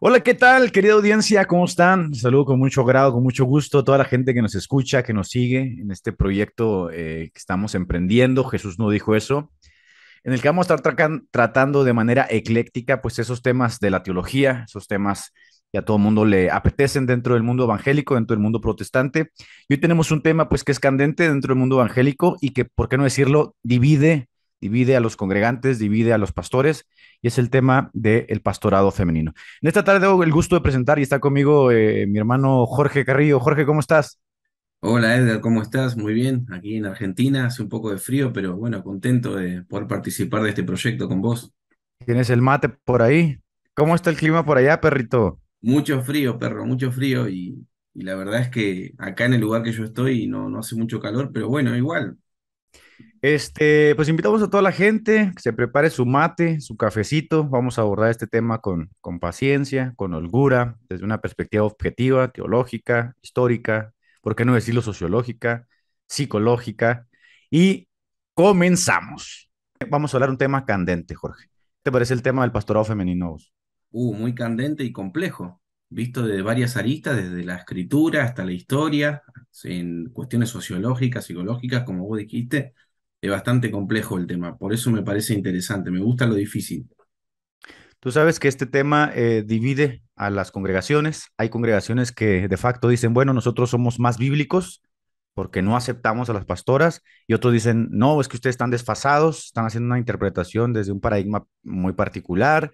Hola, ¿qué tal, querida audiencia? ¿Cómo están? saludo con mucho grado, con mucho gusto a toda la gente que nos escucha, que nos sigue en este proyecto eh, que estamos emprendiendo. Jesús no dijo eso. En el que vamos a estar tratando de manera ecléctica, pues esos temas de la teología, esos temas que a todo mundo le apetecen dentro del mundo evangélico, dentro del mundo protestante. Y hoy tenemos un tema, pues, que es candente dentro del mundo evangélico y que, por qué no decirlo, divide divide a los congregantes, divide a los pastores, y es el tema del pastorado femenino. En esta tarde tengo el gusto de presentar y está conmigo eh, mi hermano Jorge Carrillo. Jorge, ¿cómo estás? Hola Edgar, ¿cómo estás? Muy bien, aquí en Argentina, hace un poco de frío, pero bueno, contento de poder participar de este proyecto con vos. ¿Tienes el mate por ahí? ¿Cómo está el clima por allá, perrito? Mucho frío, perro, mucho frío y, la verdad es que acá en el lugar que yo estoy no, no hace mucho calor, pero bueno, igual, este, pues invitamos a toda la gente que se prepare su mate, su cafecito. Vamos a abordar este tema con, con paciencia, con holgura, desde una perspectiva objetiva, teológica, histórica, por qué no decirlo sociológica, psicológica. Y comenzamos. Vamos a hablar un tema candente, Jorge. ¿Te parece el tema del pastorado femenino? Uh, muy candente y complejo, visto de varias aristas, desde la escritura hasta la historia, en cuestiones sociológicas, psicológicas, como vos dijiste, bastante complejo el tema. Por eso me parece interesante, me gusta lo difícil. Tú sabes que este tema eh, divide a las congregaciones. Hay congregaciones que de facto dicen, bueno, nosotros somos más bíblicos porque no aceptamos a las pastoras, y otros dicen, no, es que ustedes están desfasados, están haciendo una interpretación desde un paradigma muy particular,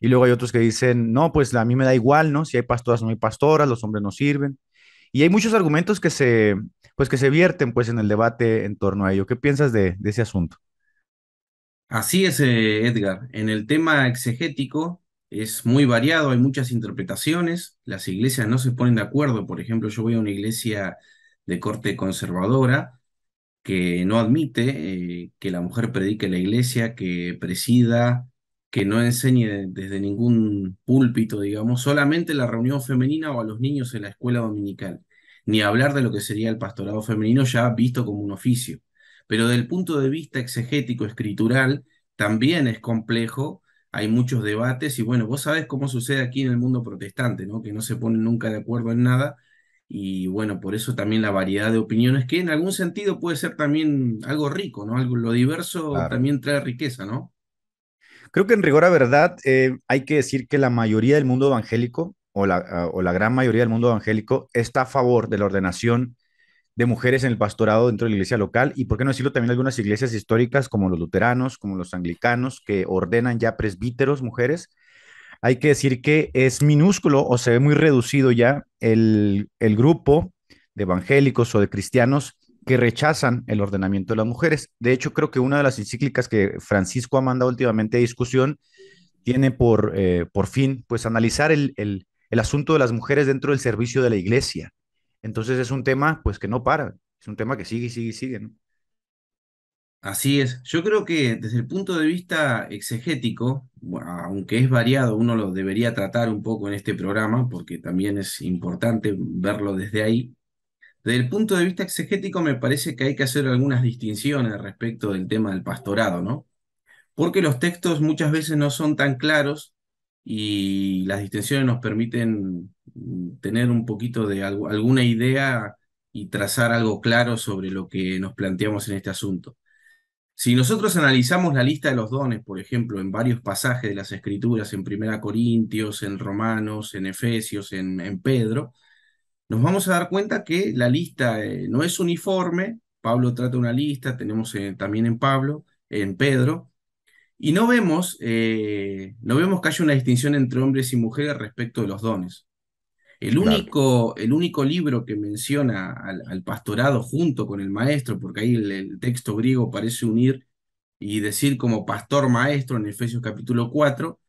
y luego hay otros que dicen, no, pues a mí me da igual, ¿no? Si hay pastoras, no hay pastoras, los hombres no sirven. Y hay muchos argumentos que se, pues, que se vierten pues, en el debate en torno a ello. ¿Qué piensas de, ese asunto? Así es, eh, Edgar. En el tema exegético es muy variado, hay muchas interpretaciones. Las iglesias no se ponen de acuerdo. Por ejemplo, yo voy a una iglesia de corte conservadora que no admite eh, que la mujer predique la iglesia, que presida, que no enseñe desde ningún púlpito, digamos, solamente la reunión femenina o a los niños en la escuela dominical, ni hablar de lo que sería el pastorado femenino ya visto como un oficio. Pero del punto de vista exegético, escritural, también es complejo, hay muchos debates y bueno, vos sabés cómo sucede aquí en el mundo protestante, ¿no? Que no se ponen nunca de acuerdo en nada y bueno, por eso también la variedad de opiniones que en algún sentido puede ser también algo rico, ¿no? Algo lo diverso también trae riqueza, ¿no? Creo que en rigor a verdad eh, hay que decir que la mayoría del mundo evangélico, ah, o la, gran mayoría del mundo evangélico, está a favor de la ordenación de mujeres en el pastorado dentro de la iglesia local y, por qué no decirlo, también algunas iglesias históricas como los luteranos, como los anglicanos, que ordenan ya presbíteros mujeres. Hay que decir que es minúsculo o se ve muy reducido ya el grupo de evangélicos o de cristianos que rechazan el ordenamiento de las mujeres. De hecho, creo que una de las encíclicas que Francisco ha mandado últimamente a discusión tiene por, eh, por fin pues analizar el, asunto de las mujeres dentro del servicio de la iglesia. Entonces es un tema pues que no para, es un tema que sigue y sigue y sigue. Así es, yo creo que desde el punto de vista exegético, aunque es variado, uno lo debería tratar un poco en este programa porque también es importante verlo desde ahí, desde el punto de vista exegético me parece que hay que hacer algunas distinciones respecto del tema del pastorado, ¿no? Porque los textos muchas veces no son tan claros y las distinciones nos permiten mm, tener un poquito de alguna idea y trazar algo claro sobre lo que nos planteamos en este asunto. Si nosotros analizamos la lista de los dones, por ejemplo, en varios pasajes de las Escrituras, en Primera Corintios, en Romanos, en Efesios, en Pedro, nos vamos a dar cuenta que la lista eh, no es uniforme. Pablo trata una lista, tenemos eh, también en Pablo, en Pedro, y no vemos, eh, no vemos que haya una distinción entre hombres y mujeres respecto de los dones. El único, el único libro que menciona al, pastorado junto con el maestro, porque ahí el, el, texto griego parece unir y decir como pastor maestro en Efesios capítulo 4,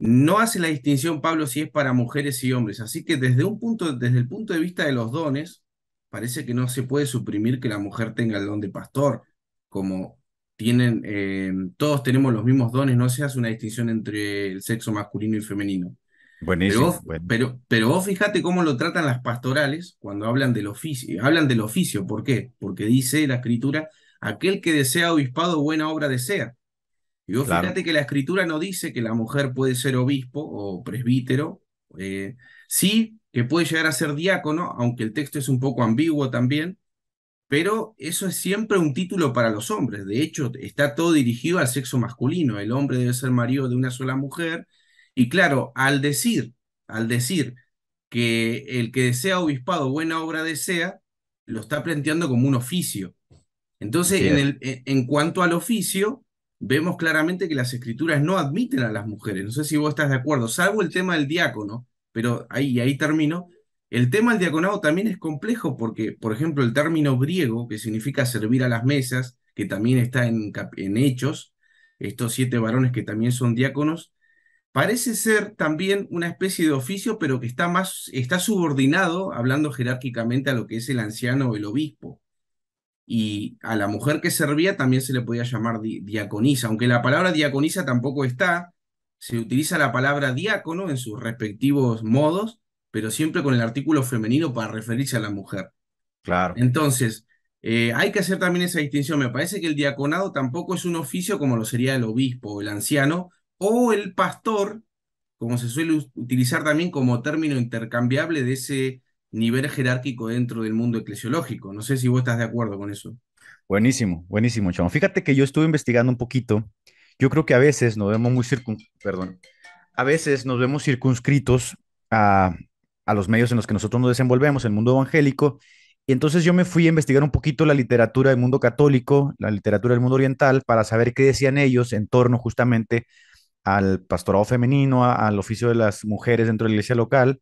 no hace la distinción, Pablo, si es para mujeres y hombres. Así que desde, un punto, desde el punto de vista de los dones, parece que no se puede suprimir que la mujer tenga el don de pastor, como tienen, eh, todos tenemos los mismos dones, no se hace una distinción entre el sexo masculino y femenino. Buenísimo. Pero vos, bueno. pero, pero cómo lo tratan las pastorales cuando hablan del oficio. Hablan del oficio, ¿por qué? Porque dice la escritura, aquel que desea obispado buena obra desea. Y fíjate que la escritura no dice que la mujer puede ser obispo o presbítero, eh, sí que puede llegar a ser diácono, aunque el texto es un poco ambiguo también, pero eso es siempre un título para los hombres. De hecho, está todo dirigido al sexo masculino. El hombre debe ser marido de una sola mujer. Y claro, al decir, al decir que el que desea obispado buena obra desea, lo está planteando como un oficio. Entonces, en cuanto al oficio, vemos claramente que las escrituras no admiten a las mujeres. No sé si vos estás de acuerdo, salvo el tema del diácono, pero ahí, ahí termino. El tema del diaconado también es complejo porque, por ejemplo, el término griego, que significa servir a las mesas, que también está en, Hechos, estos siete varones que también son diáconos, parece ser también una especie de oficio, pero que está más, está subordinado, hablando jerárquicamente, a lo que es el anciano o el obispo y a la mujer que servía también se le podía llamar diaconisa, aunque la palabra diaconisa tampoco está, se utiliza la palabra diácono en sus respectivos modos, pero siempre con el artículo femenino para referirse a la mujer. Claro. Entonces, eh, hay que hacer también esa distinción. Me parece que el diaconado tampoco es un oficio como lo sería el obispo, el anciano o el pastor, como se suele utilizar también como término intercambiable de ese nivel jerárquico dentro del mundo eclesiológico. No sé si vos estás de acuerdo con eso. Buenísimo, buenísimo, Chamo. Fíjate que yo estuve investigando un poquito. Yo creo que a veces nos vemos muy circun... Perdón. A veces nos vemos circunscritos a, los medios en los que nosotros nos desenvolvemos, el mundo evangélico. Y entonces yo me fui a investigar un poquito la literatura del mundo católico, la literatura del mundo oriental, para saber qué decían ellos en torno justamente al pastorado femenino, al oficio de las mujeres dentro de la iglesia local.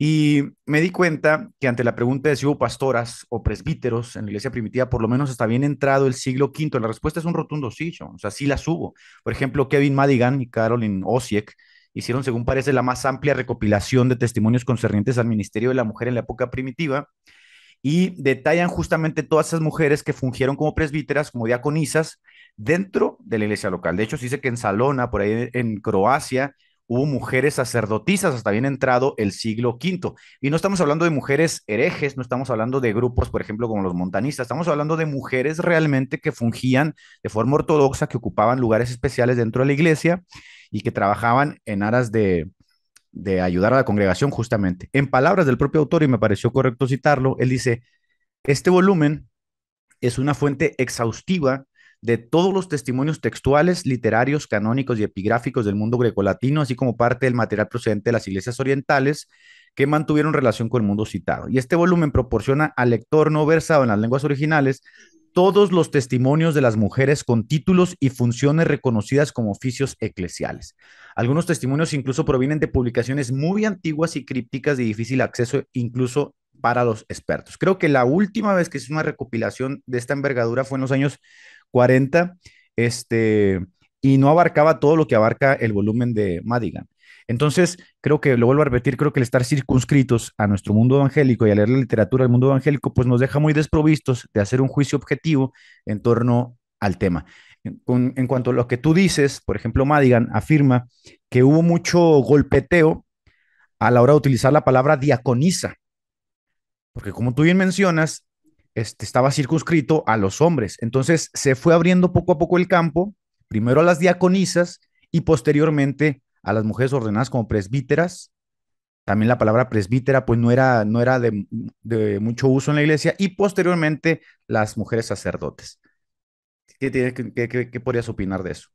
Y me di cuenta que ante la pregunta de si hubo pastoras o presbíteros en la iglesia primitiva, por lo menos está bien entrado el siglo V, la respuesta es un rotundo sí, o sea, sí las hubo. Por ejemplo, Kevin Madigan y Carolyn Osiek hicieron, según parece, la más amplia recopilación de testimonios concernientes al ministerio de la mujer en la época primitiva y detallan justamente todas esas mujeres que fungieron como presbíteras, como diaconisas, dentro de la iglesia local. De hecho, se dice que en Salona, por ahí en Croacia, hubo mujeres sacerdotisas hasta bien entrado el siglo V. Y no estamos hablando de mujeres herejes, no estamos hablando de grupos, por ejemplo, como los montanistas, estamos hablando de mujeres realmente que fungían de forma ortodoxa, que ocupaban lugares especiales dentro de la iglesia y que trabajaban en aras de, de ayudar a la congregación justamente. En palabras del propio autor, y me pareció correcto citarlo, él dice, este volumen es una fuente exhaustiva de todos los testimonios textuales, literarios, canónicos y epigráficos del mundo grecolatino, así como parte del material procedente de las iglesias orientales que mantuvieron relación con el mundo citado. Y este volumen proporciona al lector no versado en las lenguas originales todos los testimonios de las mujeres con títulos y funciones reconocidas como oficios eclesiales. Algunos testimonios incluso provienen de publicaciones muy antiguas y crípticas de difícil acceso incluso para los expertos. Creo que la última vez que hizo una recopilación de esta envergadura fue en los años 40, este, y no abarcaba todo lo que abarca el volumen de Madigan. Entonces, creo que, lo vuelvo a repetir, creo que el estar circunscritos a nuestro mundo evangélico y a leer la literatura del mundo evangélico, pues nos deja muy desprovistos de hacer un juicio objetivo en torno al tema. En, cuanto a lo que tú dices, por ejemplo, Madigan afirma que hubo mucho golpeteo a la hora de utilizar la palabra diaconisa porque como tú bien mencionas, este, estaba circunscrito a los hombres. Entonces se fue abriendo poco a poco el campo, primero a las diaconisas y posteriormente a las mujeres ordenadas como presbíteras. También la palabra presbítera pues no era, no era de, mucho uso en la iglesia y posteriormente las mujeres sacerdotes. ¿Qué, qué podrías opinar de eso?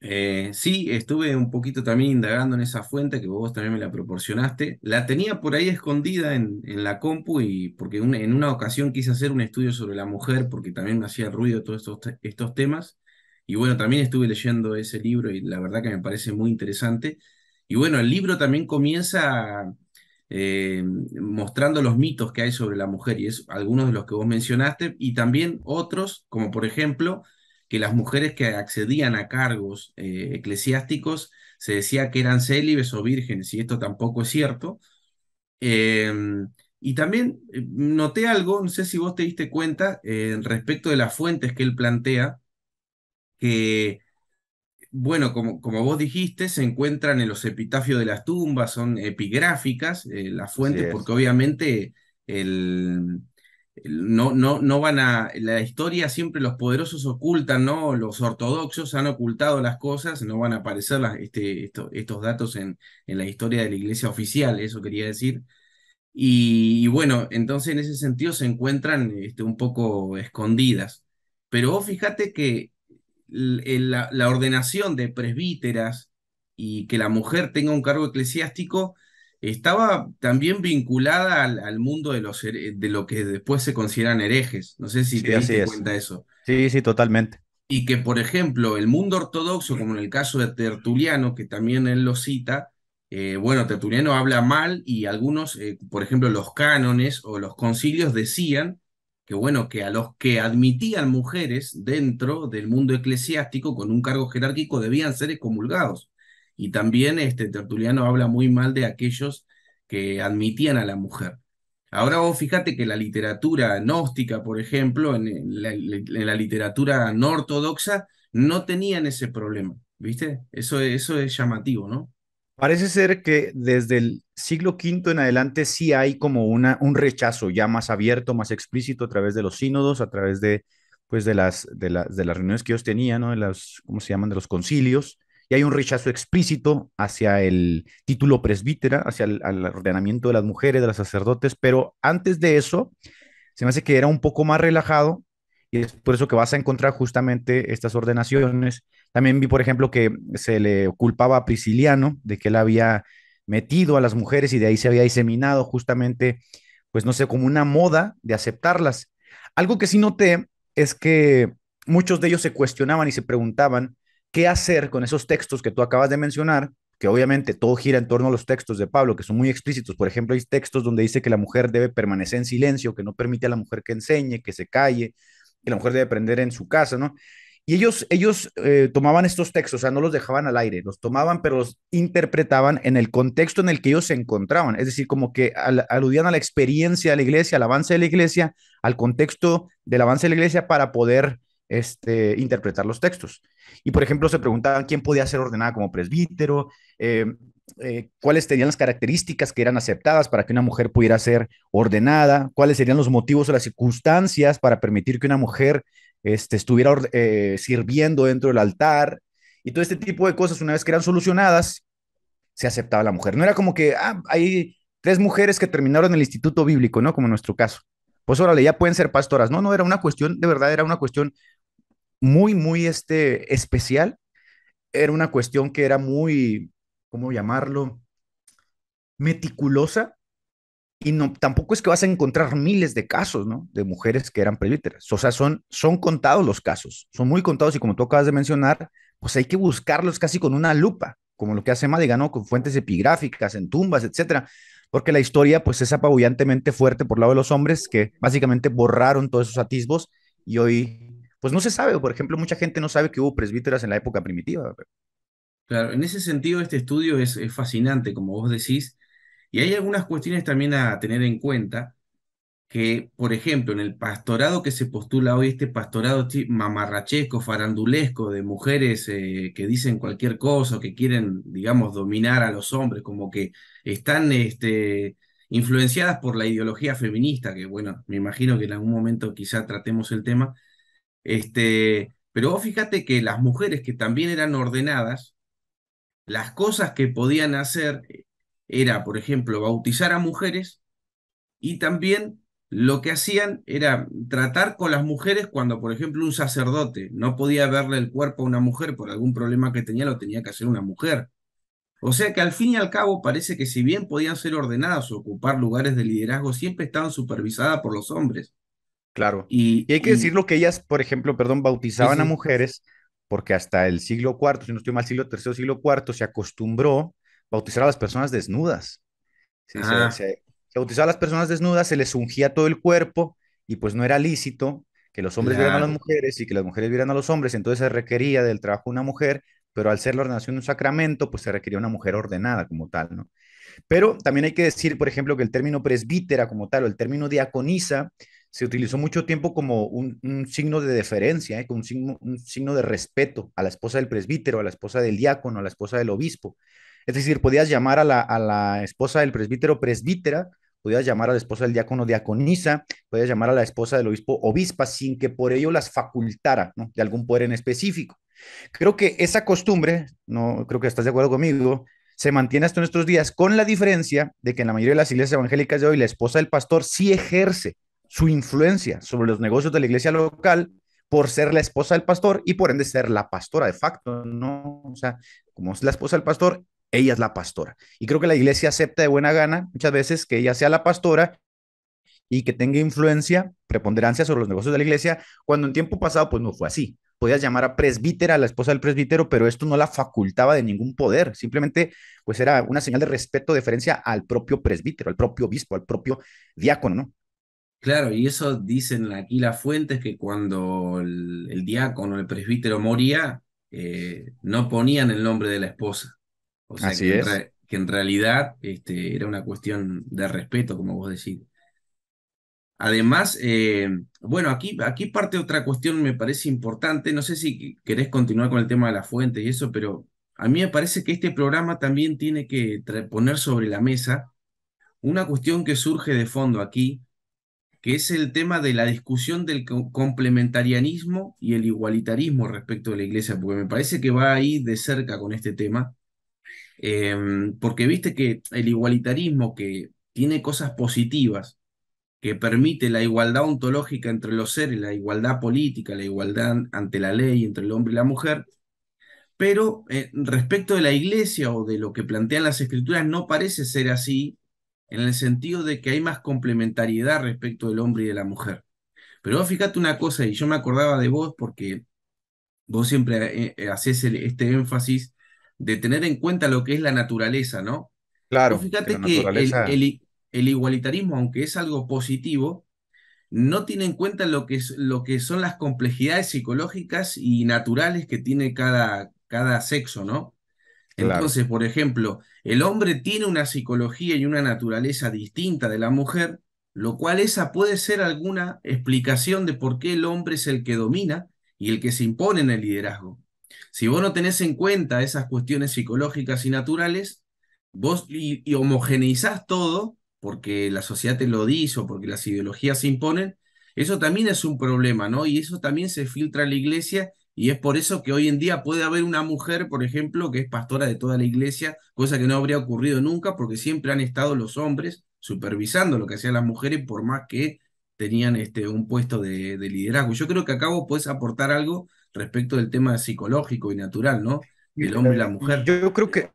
Eh, sí, estuve un poquito también indagando en esa fuente que vos también me la proporcionaste. La tenía por ahí escondida en, la compu y porque en una ocasión quise hacer un estudio sobre la mujer porque también me hacía ruido todos estos, temas. Y bueno, también estuve leyendo ese libro y la verdad que me parece muy interesante. Y bueno, el libro también comienza eh, mostrando los mitos que hay sobre la mujer y es algunos de los que vos mencionaste y también otros, como por ejemplo que las mujeres que accedían a cargos eh, eclesiásticos se decía que eran célibes o vírgenes, y esto tampoco es cierto. Em, y también eh, noté algo, no sé si vos te diste cuenta, eh, respecto de las fuentes que él plantea, que, bueno, como, como, vos dijiste, se encuentran en los epitafios de las tumbas, son epigráficas las fuentes, porque obviamente el, no, no, no van a, la historia siempre los poderosos ocultan, ¿no? Los ortodoxos han ocultado las cosas, no van a aparecer las, este, estos datos en, la historia de la iglesia oficial, eso quería decir. Y, bueno, entonces en ese sentido se encuentran este, un poco escondidas. Pero vos fíjate que la ordenación de presbíteras y que la mujer tenga un cargo eclesiástico estaba también vinculada al, mundo de, los, de lo que después se consideran herejes. No sé si te diste cuenta eso. Sí, sí, totalmente. Y que, por ejemplo, el mundo ortodoxo, como en el caso de Tertuliano, que también él lo cita, eh, bueno, Tertuliano habla mal y algunos, eh, por ejemplo, los cánones o los concilios decían que, bueno, que a los que admitían mujeres dentro del mundo eclesiástico con un cargo jerárquico debían ser excomulgados. Y también este Tertuliano habla muy mal de aquellos que admitían a la mujer. Ahora vos fíjate que la literatura gnóstica, por ejemplo, en la, literatura no ortodoxa, no tenían ese problema, ¿viste? Eso, eso es llamativo, ¿no? Parece ser que desde el siglo V en adelante sí hay como una, un rechazo ya más abierto, más explícito a través de los sínodos, a través de, pues de, las, de, las, de las reuniones que ellos tenían, ¿no? de las, ¿cómo se llaman?, de los concilios, y hay un rechazo explícito hacia el título presbítera, hacia el ordenamiento de las mujeres, de las sacerdotes, pero antes de eso, se me hace que era un poco más relajado y es por eso que vas a encontrar justamente estas ordenaciones. También vi, por ejemplo, que se le culpaba a Prisciliano de que él había metido a las mujeres y de ahí se había diseminado justamente, pues no sé, como una moda de aceptarlas. Algo que sí noté es que muchos de ellos se cuestionaban y se preguntaban qué hacer con esos textos que tú acabas de mencionar, que obviamente todo gira en torno a los textos de Pablo, que son muy explícitos. Por ejemplo, hay textos donde dice que la mujer debe permanecer en silencio, que no permite a la mujer que enseñe, que se calle, que la mujer debe aprender en su casa, ¿no? Y ellos, ellos eh, tomaban estos textos, o sea, no los dejaban al aire, los tomaban, pero los interpretaban en el contexto en el que ellos se encontraban. Es decir, como que aludían a la experiencia de la iglesia, al avance de la iglesia, al contexto del avance de la iglesia para poder este, interpretar los textos. Y, por ejemplo, se preguntaban quién podía ser ordenada como presbítero, eh, eh, cuáles tenían las características que eran aceptadas para que una mujer pudiera ser ordenada, cuáles serían los motivos o las circunstancias para permitir que una mujer este, estuviera eh, sirviendo dentro del altar. Y todo este tipo de cosas, una vez que eran solucionadas, se aceptaba la mujer. No era como que, ah, hay tres mujeres que terminaron el instituto bíblico, ¿no? Como en nuestro caso. Pues órale, ya pueden ser pastoras. No, no, era una cuestión, de verdad, era una cuestión muy, muy este, especial. Era una cuestión que era muy, ¿cómo llamarlo? Meticulosa. Y no, tampoco es que vas a encontrar miles de casos, ¿no? De mujeres que eran prelíteras O sea, son, son contados los casos, son muy contados y como tú acabas de mencionar, pues hay que buscarlos casi con una lupa, como lo que hace Madigan, ¿no? Con fuentes epigráficas, en tumbas, etcétera. Porque la historia, pues, es apabullantemente fuerte por lado de los hombres que básicamente borraron todos esos atisbos y hoy pues no se sabe. Por ejemplo, mucha gente no sabe que hubo presbíteras en la época primitiva. Claro, en ese sentido este estudio es, fascinante, como vos decís, y hay algunas cuestiones también a tener en cuenta que, por ejemplo, en el pastorado que se postula hoy, este pastorado mamarrachesco, farandulesco, de mujeres eh, que dicen cualquier cosa, que quieren, digamos, dominar a los hombres, como que están este, influenciadas por la ideología feminista, que bueno, me imagino que en algún momento quizá tratemos el tema, este, pero vos fíjate que las mujeres que también eran ordenadas, las cosas que podían hacer era, por ejemplo, bautizar a mujeres y también lo que hacían era tratar con las mujeres cuando, por ejemplo, un sacerdote no podía verle el cuerpo a una mujer por algún problema que tenía, lo tenía que hacer una mujer. O sea que al fin y al cabo parece que si bien podían ser ordenadas o ocupar lugares de liderazgo, siempre estaban supervisadas por los hombres. Claro. Y, hay que decir decirlo que ellas, por ejemplo, perdón, bautizaban a mujeres porque hasta el siglo IV, si no estoy mal, siglo III, siglo IV, se acostumbró bautizar a las personas desnudas. Sí, se, bautizaba a las personas desnudas, se les ungía todo el cuerpo y pues no era lícito que los hombres vieran a las mujeres y que las mujeres vieran a los hombres, entonces se requería del trabajo una mujer, pero al ser la ordenación de un sacramento, pues se requería una mujer ordenada como tal, ¿no? Pero también hay que decir, por ejemplo, que el término presbítera como tal o el término diaconisa se utilizó mucho tiempo como un, signo de deferencia, ¿eh? como un signo, de respeto a la esposa del presbítero, a la esposa del diácono, a la esposa del obispo. Es decir, podías llamar a la, esposa del presbítero presbítera, podías llamar a la esposa del diácono diaconisa, podías llamar a la esposa del obispo obispa sin que por ello las facultara de algún poder en específico. Creo que esa costumbre, no creo que estás de acuerdo conmigo, se mantiene hasta nuestros días, con la diferencia de que en la mayoría de las iglesias evangélicas de hoy la esposa del pastor sí ejerce su influencia sobre los negocios de la iglesia local por ser la esposa del pastor y por ende ser la pastora de facto, ¿no? O sea, como es la esposa del pastor, ella es la pastora. Y creo que la iglesia acepta de buena gana muchas veces que ella sea la pastora y que tenga influencia, preponderancia sobre los negocios de la iglesia, cuando en tiempo pasado pues no fue así. Podías llamar a presbítera, a la esposa del presbítero, pero esto no la facultaba de ningún poder, simplemente pues era una señal de respeto, de deferencia al propio presbítero, al propio obispo, al propio diácono, ¿no? Claro, y eso dicen aquí las fuentes que cuando el, diácono, el presbítero moría, eh, no ponían el nombre de la esposa. O sea, que, en que, En realidad este, era una cuestión de respeto, como vos decís. Además, eh, bueno, aquí, aquí parte otra cuestión me parece importante. No sé si querés continuar con el tema de las fuentes y eso, pero a mí me parece que este programa también tiene que poner sobre la mesa una cuestión que surge de fondo aquí, que es el tema de la discusión del complementarianismo y el igualitarismo respecto de la iglesia, porque me parece que va ahí de cerca con este tema, em, porque viste que el igualitarismo que tiene cosas positivas, que permite la igualdad ontológica entre los seres, la igualdad política, la igualdad ante la ley entre el hombre y la mujer, pero eh, respecto de la iglesia o de lo que plantean las escrituras no parece ser así en el sentido de que hay más complementariedad respecto del hombre y de la mujer. Pero fíjate una cosa, y yo me acordaba de vos porque vos siempre eh, eh, haces este énfasis de tener en cuenta lo que es la naturaleza, ¿no? Claro. fíjate que el, igualitarismo, aunque es algo positivo, no tiene en cuenta lo que, es, lo que son las complejidades psicológicas y naturales que tiene cada, cada sexo, ¿no? Entonces, por ejemplo, el hombre tiene una psicología y una naturaleza distinta de la mujer, lo cual esa puede ser alguna explicación de por qué el hombre es el que domina y el que se impone en el liderazgo. Si vos no tenés en cuenta esas cuestiones psicológicas y naturales, vos y, homogeneizás todo, porque la sociedad te lo dice o porque las ideologías se imponen, eso también es un problema, ¿no? Y eso también se filtra a la iglesia y es por eso que hoy en día puede haber una mujer, por ejemplo, que es pastora de toda la iglesia, cosa que no habría ocurrido nunca porque siempre han estado los hombres supervisando lo que hacían las mujeres por más que tenían este, un puesto de, liderazgo. Yo creo que acabo puedes aportar algo respecto del tema psicológico y natural, ¿no? El hombre y la mujer. Yo creo que,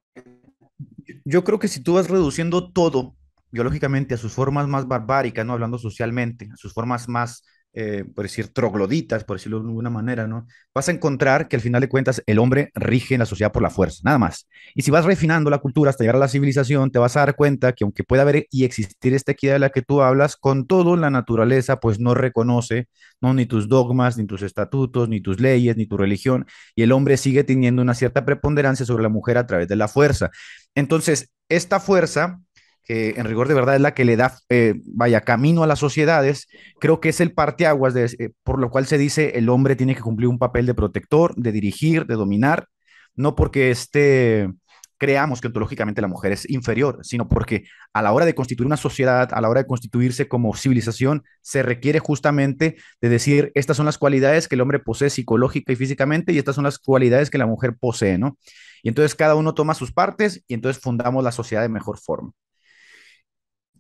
yo creo que si tú vas reduciendo todo biológicamente a sus formas más barbáricas, ¿no? Hablando socialmente, a sus formas más eh, por decir, trogloditas, por decirlo de alguna manera, ¿no? Vas a encontrar que al final de cuentas el hombre rige en la sociedad por la fuerza, nada más. Y si vas refinando la cultura hasta llegar a la civilización, te vas a dar cuenta que aunque pueda haber y existir esta equidad de la que tú hablas, con todo la naturaleza pues no reconoce, ¿no? Ni tus dogmas, ni tus estatutos, ni tus leyes, ni tu religión, y el hombre sigue teniendo una cierta preponderancia sobre la mujer a través de la fuerza. Entonces, esta fuerza que en rigor de verdad es la que le da, eh, vaya, camino a las sociedades, creo que es el parteaguas, de, eh, por lo cual se dice el hombre tiene que cumplir un papel de protector, de dirigir, de dominar, no porque este creamos que ontológicamente la mujer es inferior, sino porque a la hora de constituir una sociedad, a la hora de constituirse como civilización, se requiere justamente de decir, estas son las cualidades que el hombre posee psicológica y físicamente y estas son las cualidades que la mujer posee, ¿no? Y entonces cada uno toma sus partes y entonces fundamos la sociedad de mejor forma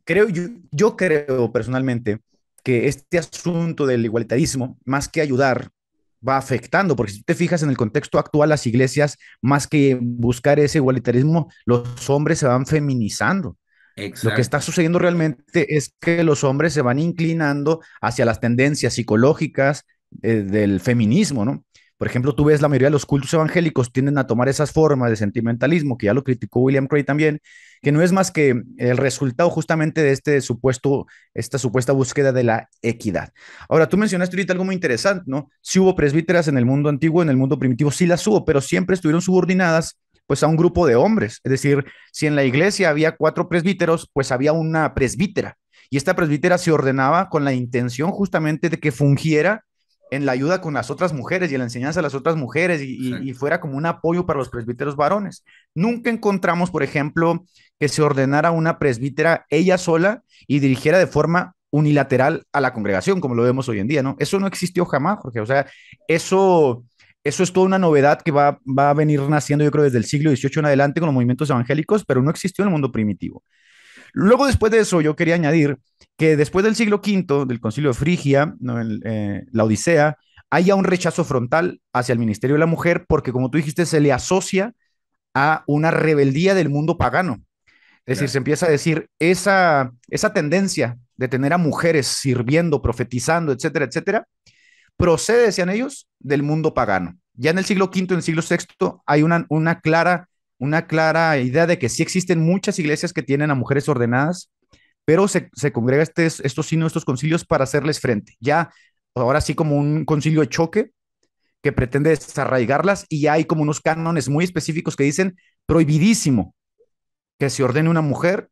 creo, yo, yo creo personalmente que este asunto del igualitarismo, más que ayudar, va afectando, porque si te fijas en el contexto actual, las iglesias, más que buscar ese igualitarismo, los hombres se van feminizando. Lo que está sucediendo realmente es que los hombres se van inclinando hacia las tendencias psicológicas eh, del feminismo, ¿no? Por ejemplo, tú ves la mayoría de los cultos evangélicos tienden a tomar esas formas de sentimentalismo, que ya lo criticó William Cray también, que no es más que el resultado justamente de este supuesto, esta supuesta búsqueda de la equidad. Ahora, tú mencionaste ahorita algo muy interesante, ¿no? Si hubo presbíteras en el mundo antiguo, en el mundo primitivo, sí las hubo, pero siempre estuvieron subordinadas pues a un grupo de hombres. Es decir, si en la iglesia había cuatro presbíteros, pues había una presbítera. Y esta presbítera se ordenaba con la intención justamente de que fungiera en la ayuda con las otras mujeres y en la enseñanza a las otras mujeres y, fuera como un apoyo para los presbíteros varones. Nunca encontramos, por ejemplo, que se ordenara una presbítera ella sola y dirigiera de forma unilateral a la congregación, como lo vemos hoy en día, ¿no? Eso no existió jamás, porque, o sea, eso, eso es toda una novedad que va, va a venir naciendo, yo creo, desde el siglo XVIII en adelante con los movimientos evangélicos, pero no existió en el mundo primitivo. Luego, después de eso, yo quería añadir que después del siglo V, del concilio de Frigia, eh, la Odisea, haya un rechazo frontal hacia el Ministerio de la Mujer porque, como tú dijiste, se le asocia a una rebeldía del mundo pagano. Es decir, se empieza a decir esa, esa tendencia de tener a mujeres sirviendo, profetizando, etcétera, etcétera, procede, decían ellos, del mundo pagano. Ya en el siglo V, en el siglo VI, hay una, una clara una clara idea de que sí existen muchas iglesias que tienen a mujeres ordenadas, pero se, congrega este, estos signos, estos concilios para hacerles frente. Ya, ahora sí como un concilio de choque que pretende desarraigarlas y ya hay como unos cánones muy específicos que dicen prohibidísimo que se ordene una mujer,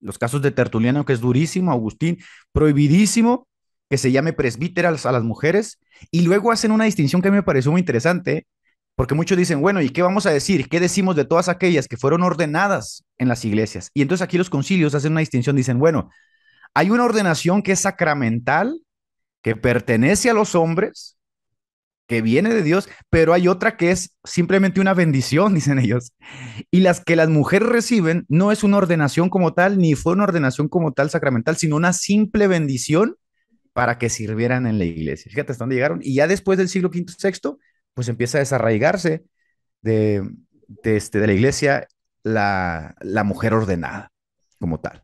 los casos de Tertuliano que es durísimo, Agustín, prohibidísimo que se llame presbíteras a las mujeres y luego hacen una distinción que me pareció muy interesante, porque muchos dicen, bueno, ¿y qué vamos a decir? ¿Qué decimos de todas aquellas que fueron ordenadas en las iglesias? Y entonces aquí los concilios hacen una distinción, dicen, bueno, hay una ordenación que es sacramental, que pertenece a los hombres, que viene de Dios, pero hay otra que es simplemente una bendición, dicen ellos. Y las que las mujeres reciben no es una ordenación como tal, ni fue una ordenación como tal sacramental, sino una simple bendición para que sirvieran en la iglesia. Fíjate hasta dónde llegaron. Y ya después del siglo V, VI, pues empieza a desarraigarse de, este, de la iglesia la, mujer ordenada como tal.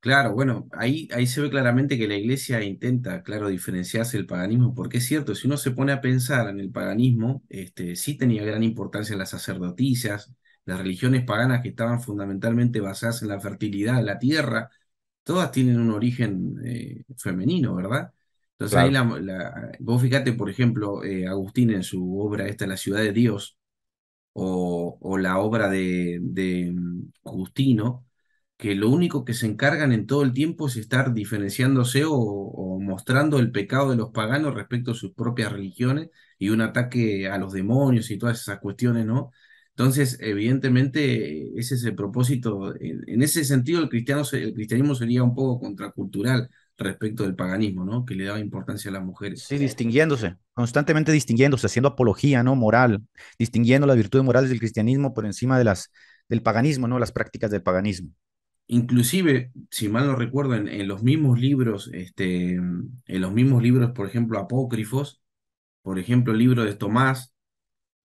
Claro, bueno, ahí, ahí se ve claramente que la iglesia intenta, claro, diferenciarse del paganismo, porque es cierto, si uno se pone a pensar en el paganismo, este, sí tenía gran importancia las sacerdoticias, las religiones paganas que estaban fundamentalmente basadas en la fertilidad la tierra, todas tienen un origen eh, femenino, ¿verdad? Entonces ahí la, vos fíjate, por ejemplo, eh, Agustín en su obra esta, La ciudad de Dios, o, la obra de, Justino, mm, que lo único que se encargan en todo el tiempo es estar diferenciándose o, mostrando el pecado de los paganos respecto a sus propias religiones y un ataque a los demonios y todas esas cuestiones, ¿no? Entonces, evidentemente, ese es el propósito. En, ese sentido, el, cristiano, el cristianismo sería un poco contracultural, respecto del paganismo, ¿no? Que le daba importancia a las mujeres. Sí, distinguiéndose, constantemente distinguiéndose, haciendo apología, ¿no? Moral, distinguiendo las virtudes morales del cristianismo por encima de las del paganismo, ¿no? Las prácticas del paganismo. Inclusive, si mal no recuerdo, en, los mismos libros, este, en los mismos libros, por ejemplo, apócrifos, por ejemplo, el libro de Tomás,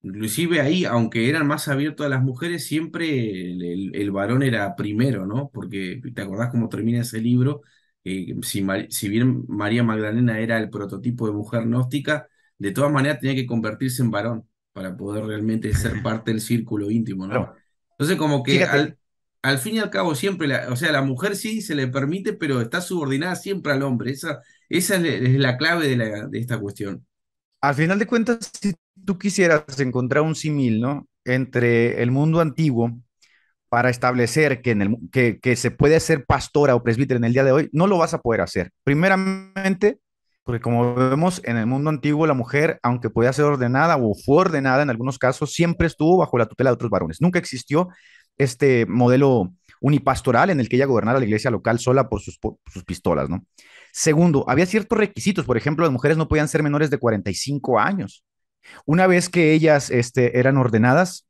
Inclusive ahí, aunque eran más abiertos a las mujeres, siempre el, varón era primero, ¿no? Porque te acordás cómo termina ese libro, eh, si, si, bien María Magdalena era el prototipo de mujer gnóstica, de todas maneras tenía que convertirse en varón para poder realmente ser parte del círculo íntimo, ¿no? Entonces, como que al, fin y al cabo, siempre, la, o sea, la mujer sí se le permite, pero está subordinada siempre al hombre. Esa, esa es, la, clave de, la, de esta cuestión. Al final de cuentas, si tú quisieras encontrar un símil, ¿no? Entre el mundo antiguo para establecer que, se puede ser pastora o presbítero en el día de hoy, no lo vas a poder hacer. Primeramente, porque como vemos en el mundo antiguo, la mujer, aunque podía ser ordenada o fue ordenada en algunos casos, siempre estuvo bajo la tutela de otros varones. Nunca existió este modelo unipastoral en el que ella gobernara la iglesia local sola por sus, pistolas, ¿no? Segundo, había ciertos requisitos, por ejemplo, las mujeres no podían ser menores de 45 años. Una vez que ellas este, eran ordenadas,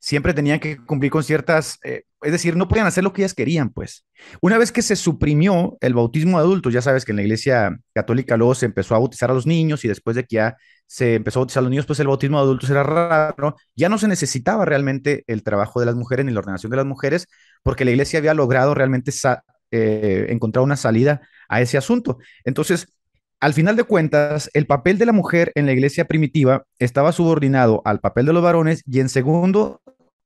siempre tenían que cumplir con ciertas, eh, es decir, no podían hacer lo que ellas querían, pues. Una vez que se suprimió el bautismo adulto, ya sabes que en la iglesia católica luego se empezó a bautizar a los niños y después de que ya se empezó a bautizar a los niños, pues el bautismo adulto adultos era raro, ya no se necesitaba realmente el trabajo de las mujeres ni la ordenación de las mujeres, porque la iglesia había logrado realmente eh, encontrar una salida a ese asunto. Entonces, al final de cuentas, el papel de la mujer en la iglesia primitiva estaba subordinado al papel de los varones y en segundo,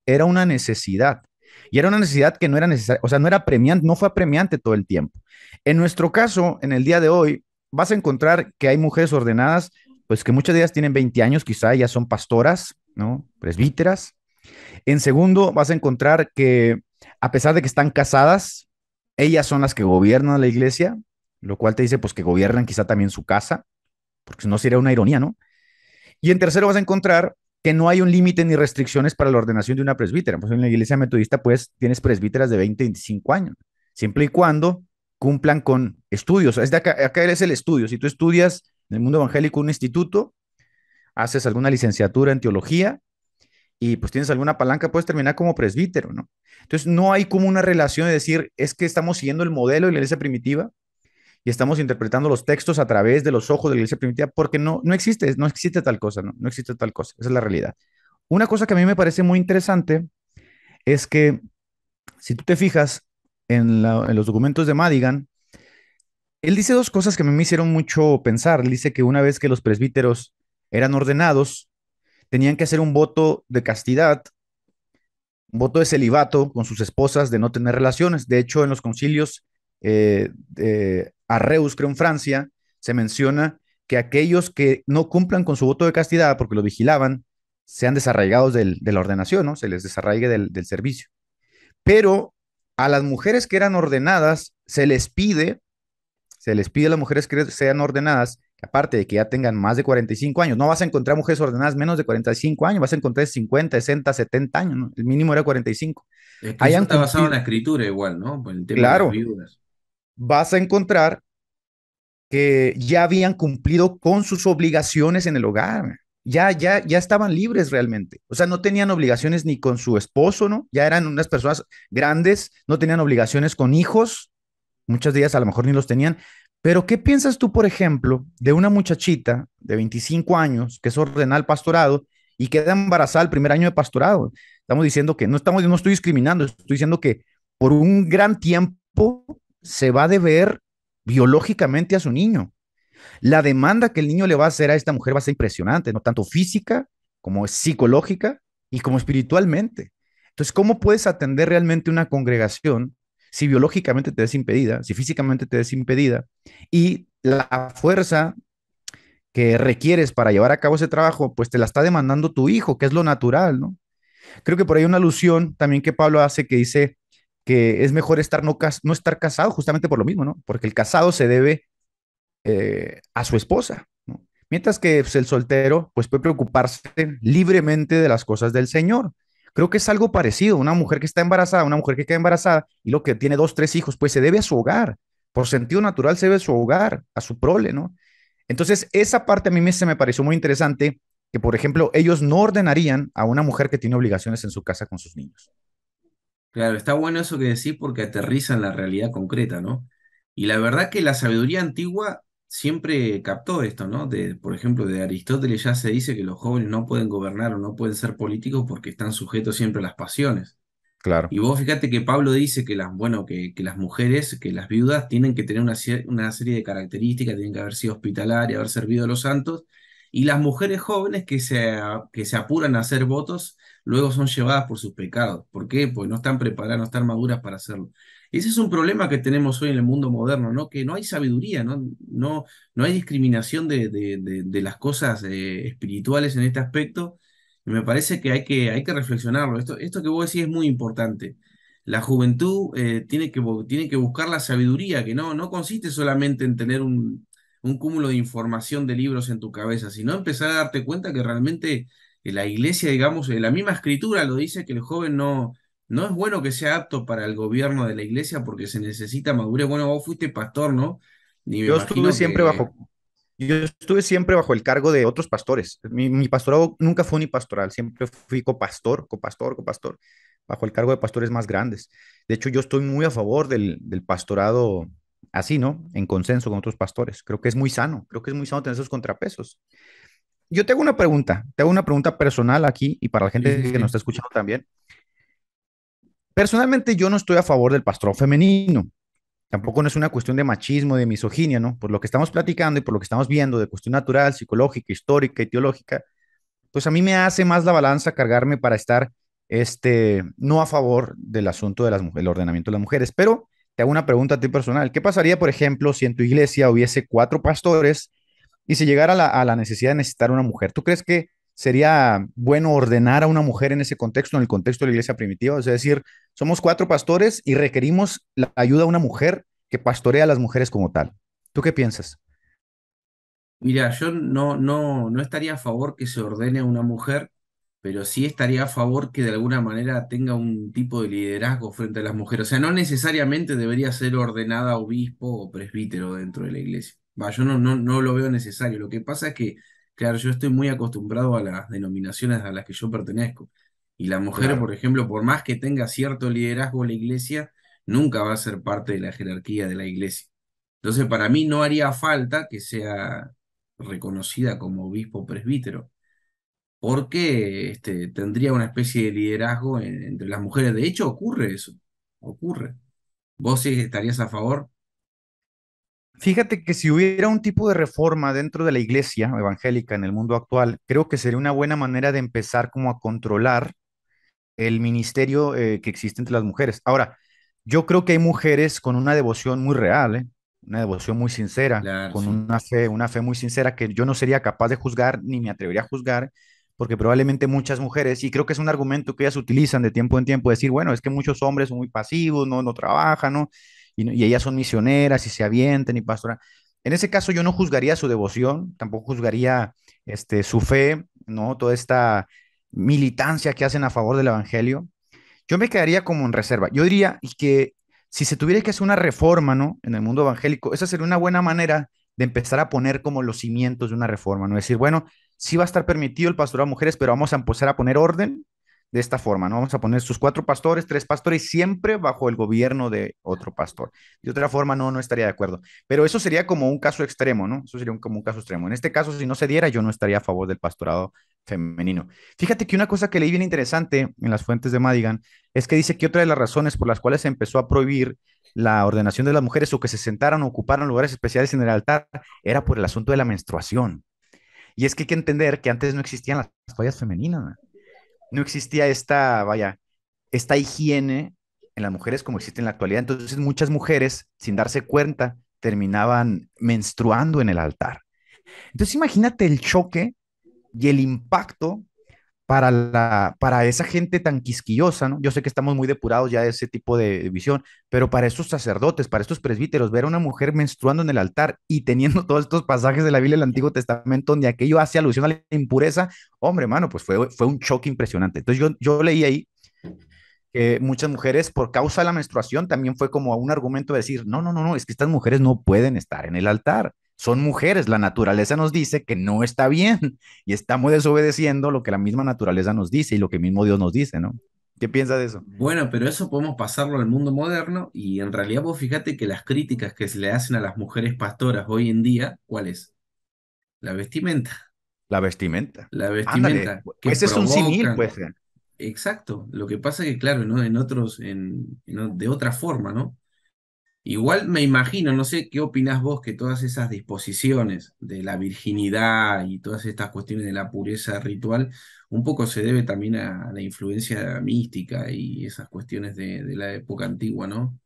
era una necesidad. Y era una necesidad que no era necesaria, o sea, no era premiante, no fue apremiante todo el tiempo. En nuestro caso, en el día de hoy, vas a encontrar que hay mujeres ordenadas, pues que muchas de ellas tienen 20 años, quizá ya son pastoras, ¿no? Presbíteras. En segundo, vas a encontrar que a pesar de que están casadas, ellas son las que gobiernan la iglesia, lo cual te dice pues que gobiernan quizá también su casa, porque si no sería una ironía, ¿no? Y en tercero vas a encontrar que no hay un límite ni restricciones para la ordenación de una presbítera. Pues en la iglesia metodista pues tienes presbíteras de 20, 25 años, siempre y cuando cumplan con estudios. Es de acá, acá es el estudio. Si tú estudias en el mundo evangélico un instituto, haces alguna licenciatura en teología, y pues tienes alguna palanca, puedes terminar como presbítero, ¿no? Entonces, no hay como una relación de decir, es que estamos siguiendo el modelo de la iglesia primitiva, y estamos interpretando los textos a través de los ojos de la iglesia primitiva porque no, no existe, no existe tal cosa, no, existe tal cosa, esa es la realidad. Una cosa que a mí me parece muy interesante es que si tú te fijas en, los documentos de Madigan, él dice dos cosas que me hicieron mucho pensar. Él dice que una vez que los presbíteros eran ordenados, tenían que hacer un voto de castidad, un voto de celibato con sus esposas, de no tener relaciones. De hecho, en los concilios eh, a Reus, creo en Francia, se menciona que aquellos que no cumplan con su voto de castidad porque lo vigilaban, sean desarraigados de la ordenación, ¿no? Se les desarraigue del, servicio. Pero a las mujeres que eran ordenadas, se les pide, se les pide a las mujeres que sean ordenadas, aparte de que ya tengan más de 45 años, no vas a encontrar mujeres ordenadas menos de 45 años, vas a encontrar 50, 60, 70 años, ¿no? el mínimo era 45. y que está basado en la escritura igual, ¿no? claro. De vas a encontrar que ya habían cumplido con sus obligaciones en el hogar. Ya, ya, ya estaban libres realmente. O sea, no tenían obligaciones ni con su esposo, ¿no? Ya eran unas personas grandes, no tenían obligaciones con hijos. Muchas de ellas a lo mejor ni los tenían. Pero, ¿qué piensas tú, por ejemplo, de una muchachita de 25 años que es ordenal pastorado y queda embarazada el primer año de pastorado? Estamos diciendo que no, estamos, no estoy discriminando, estoy diciendo que por un gran tiempo se va a deber biológicamente a su niño. La demanda que el niño le va a hacer a esta mujer va a ser impresionante, no tanto física como psicológica y como espiritualmente. Entonces, ¿cómo puedes atender realmente una congregación si biológicamente te es impedida, si físicamente te es impedida y la fuerza que requieres para llevar a cabo ese trabajo, pues te la está demandando tu hijo, que es lo natural, ¿no? Creo que por ahí una alusión también que Pablo hace que dice, que es mejor estar no, no estar casado justamente por lo mismo, ¿no? Porque el casado se debe eh, a su esposa, ¿no? Mientras que pues, el soltero pues puede preocuparse libremente de las cosas del Señor. Creo que es algo parecido, una mujer que está embarazada, una mujer que queda embarazada y lo que tiene dos, tres hijos, pues se debe a su hogar, por sentido natural se debe a su hogar, a su prole, ¿no? Entonces, esa parte a mí me, se me pareció muy interesante, que por ejemplo, ellos no ordenarían a una mujer que tiene obligaciones en su casa con sus niños. Claro, está bueno eso que decís porque aterriza en la realidad concreta, ¿no? Y la verdad que la sabiduría antigua siempre captó esto, ¿no? De, por ejemplo, de Aristóteles ya se dice que los jóvenes no pueden gobernar o no pueden ser políticos porque están sujetos siempre a las pasiones. Claro. Y vos fíjate que Pablo dice que las, bueno, que, las mujeres, que las viudas tienen que tener una, una serie de características, tienen que haber sido hospitalarias, haber servido a los santos, y las mujeres jóvenes que que se apuran a hacer votos luego son llevadas por sus pecados. ¿Por qué? Porque no están preparadas, no están maduras para hacerlo. Ese es un problema que tenemos hoy en el mundo moderno, ¿no? Que no hay sabiduría, no, no, no hay discriminación de, las cosas eh, espirituales en este aspecto. Y me parece que hay que, hay que reflexionarlo. Esto, esto que vos decís es muy importante. La juventud eh, tiene, que, tiene que buscar la sabiduría, que no, no consiste solamente en tener un, un cúmulo de información de libros en tu cabeza, sino empezar a darte cuenta que realmente la iglesia, digamos, la misma escritura lo dice que el joven no, no es bueno que sea apto para el gobierno de la iglesia porque se necesita madurez. Bueno, vos fuiste pastor, ¿no? yo estuve siempre bajo, yo estuve siempre bajo el cargo de otros pastores. Mi, mi pastorado nunca fue pastoral siempre fui copastor, copastor, copastor, bajo el cargo de pastores más grandes. De hecho, yo estoy muy a favor del, del pastorado así, ¿no? En consenso con otros pastores. Creo que es muy sano, creo que es muy sano tener esos contrapesos yo tengo una pregunta, te hago una pregunta personal aquí y para la gente que nos está escuchando también. Personalmente yo no estoy a favor del pastor femenino. Tampoco no es una cuestión de machismo, de misoginia, ¿no? Por lo que estamos platicando y por lo que estamos viendo de cuestión natural, psicológica, histórica y teológica, pues a mí me hace más la balanza cargarme para estar este, no a favor del asunto del ordenamiento de las mujeres. Pero te hago una pregunta a ti personal. ¿Qué pasaría, por ejemplo, si en tu iglesia hubiese cuatro pastores y si llegara a la, necesidad de necesitar una mujer, ¿tú crees que sería bueno ordenar a una mujer en ese contexto, en el contexto de la iglesia primitiva? Es decir, somos cuatro pastores y requerimos la ayuda de una mujer que pastorea a las mujeres como tal. ¿Tú qué piensas? Mira, yo no, no, no estaría a favor que se ordene a una mujer, pero sí estaría a favor que de alguna manera tenga un tipo de liderazgo frente a las mujeres. O sea, no necesariamente debería ser ordenada obispo o presbítero dentro de la iglesia yo no, no, lo veo necesario. Lo que pasa es que, claro, yo estoy muy acostumbrado a las denominaciones a las que yo pertenezco. Y la mujer, por ejemplo, por más que tenga cierto liderazgo en la iglesia, nunca va a ser parte de la jerarquía de la iglesia. Entonces, para mí no haría falta que sea reconocida como obispo presbítero, porque este, tendría una especie de liderazgo entre las mujeres. De hecho, ocurre eso, ocurre. ¿Vos estarías a favor? Fíjate que si hubiera un tipo de reforma dentro de la iglesia evangélica en el mundo actual, creo que sería una buena manera de empezar como a controlar el ministerio eh, que existe entre las mujeres. Ahora, yo creo que hay mujeres con una devoción muy real, ¿eh? una devoción muy sincera, con una fe, una fe muy sincera que yo no sería capaz de juzgar ni me atrevería a juzgar, porque probablemente muchas mujeres, y creo que es un argumento que ellas utilizan de tiempo en tiempo, decir, bueno, es que muchos hombres son muy pasivos, no, no trabajan, ¿no? y, ellas son misioneras y se avienten y pastoran. En ese caso yo no juzgaría su devoción, tampoco juzgaría este, su fe, ¿no? Toda esta militancia que hacen a favor del Evangelio. Yo me quedaría como en reserva. Yo diría que si se tuviera que hacer una reforma, ¿no? En el mundo evangélico, esa sería una buena manera de empezar a poner como los cimientos de una reforma, ¿no? Es decir, bueno, sí va a estar permitido el pastorado a mujeres, pero vamos a empezar a poner orden de esta forma, ¿no? Vamos a poner sus cuatro pastores, tres pastores, siempre bajo el gobierno de otro pastor. De otra forma, no, no estaría de acuerdo. Pero eso sería como un caso extremo, ¿no? Eso sería como un caso extremo. En este caso, si no se diera, yo no estaría a favor del pastorado femenino. Fíjate que una cosa que leí bien interesante en las fuentes de Madigan es que dice que otra de las razones por las cuales se empezó a prohibir la ordenación de las mujeres o que se sentaran o ocuparan lugares especiales en el altar era por el asunto de la menstruación. Y es que hay que entender que antes no existían las toallas femeninas. ¿no? no existía esta, vaya, esta higiene en las mujeres como existe en la actualidad. Entonces muchas mujeres, sin darse cuenta, terminaban menstruando en el altar. Entonces imagínate el choque y el impacto para, la, para esa gente tan quisquillosa, ¿no? Yo sé que estamos muy depurados ya de ese tipo de visión, pero para estos sacerdotes, para estos presbíteros, ver a una mujer menstruando en el altar y teniendo todos estos pasajes de la Biblia del Antiguo Testamento donde aquello hace alusión a la impureza, hombre, mano, pues fue, fue un choque impresionante. Entonces yo, yo leí ahí que muchas mujeres por causa de la menstruación también fue como un argumento de decir, no, no, no, no, es que estas mujeres no pueden estar en el altar son mujeres. La naturaleza nos dice que no está bien y estamos desobedeciendo lo que la misma naturaleza nos dice y lo que mismo Dios nos dice, ¿no? ¿Qué piensas de eso? Bueno, pero eso podemos pasarlo al mundo moderno y en realidad vos fíjate que las críticas que se le hacen a las mujeres pastoras hoy en día, ¿cuál es? La vestimenta. La vestimenta. La vestimenta. Pues, ese es un simil, pues, eh. Exacto. Lo que pasa es que, claro, ¿no? en otros, en, de otra forma, ¿no? Igual me imagino, no sé qué opinás vos, que todas esas disposiciones de la virginidad y todas estas cuestiones de la pureza ritual, un poco se debe también a la influencia mística y esas cuestiones de, la época antigua, ¿no?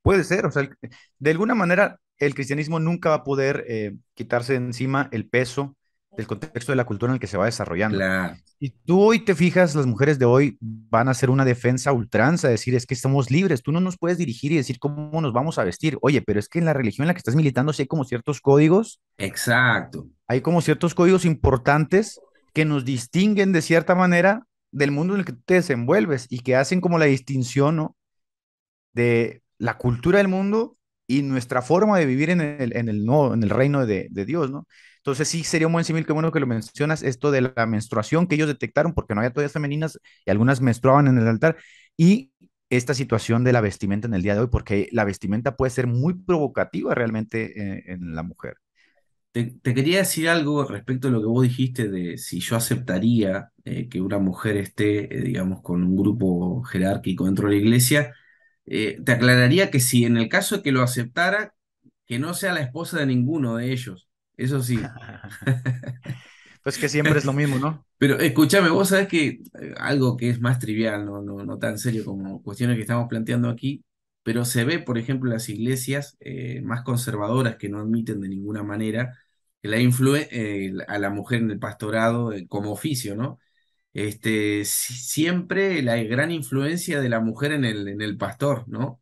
Puede ser, o sea, de alguna manera el cristianismo nunca va a poder eh, quitarse encima el peso del contexto de la cultura en el que se va desarrollando. Claro. Y tú hoy te fijas, las mujeres de hoy van a hacer una defensa ultranza, decir, es que estamos libres, tú no nos puedes dirigir y decir cómo nos vamos a vestir. Oye, pero es que en la religión en la que estás militando sí hay como ciertos códigos. Exacto. Hay como ciertos códigos importantes que nos distinguen de cierta manera del mundo en el que te desenvuelves y que hacen como la distinción ¿no? de la cultura del mundo y nuestra forma de vivir en el, en el, en el reino de, de Dios, ¿no? Entonces sí sería un buen símil, que bueno que lo mencionas, esto de la menstruación que ellos detectaron, porque no había todavía femeninas y algunas menstruaban en el altar, y esta situación de la vestimenta en el día de hoy, porque la vestimenta puede ser muy provocativa realmente eh, en, la mujer. Te, quería decir algo respecto a lo que vos dijiste de si yo aceptaría eh, que una mujer esté, eh, digamos, con un grupo jerárquico dentro de la iglesia. te aclararía que si en el caso de que lo aceptara, que no sea la esposa de ninguno de ellos eso sí. pues que siempre es lo mismo, ¿no? Pero escúchame, vos sabés que eh, algo que es más trivial, no, no, no tan serio como cuestiones que estamos planteando aquí, pero se ve, por ejemplo, en las iglesias eh, más conservadoras que no admiten de ninguna manera la influye eh, a la mujer en el pastorado como oficio, ¿no? Este, siempre la gran influencia de la mujer en el, en el pastor, ¿no?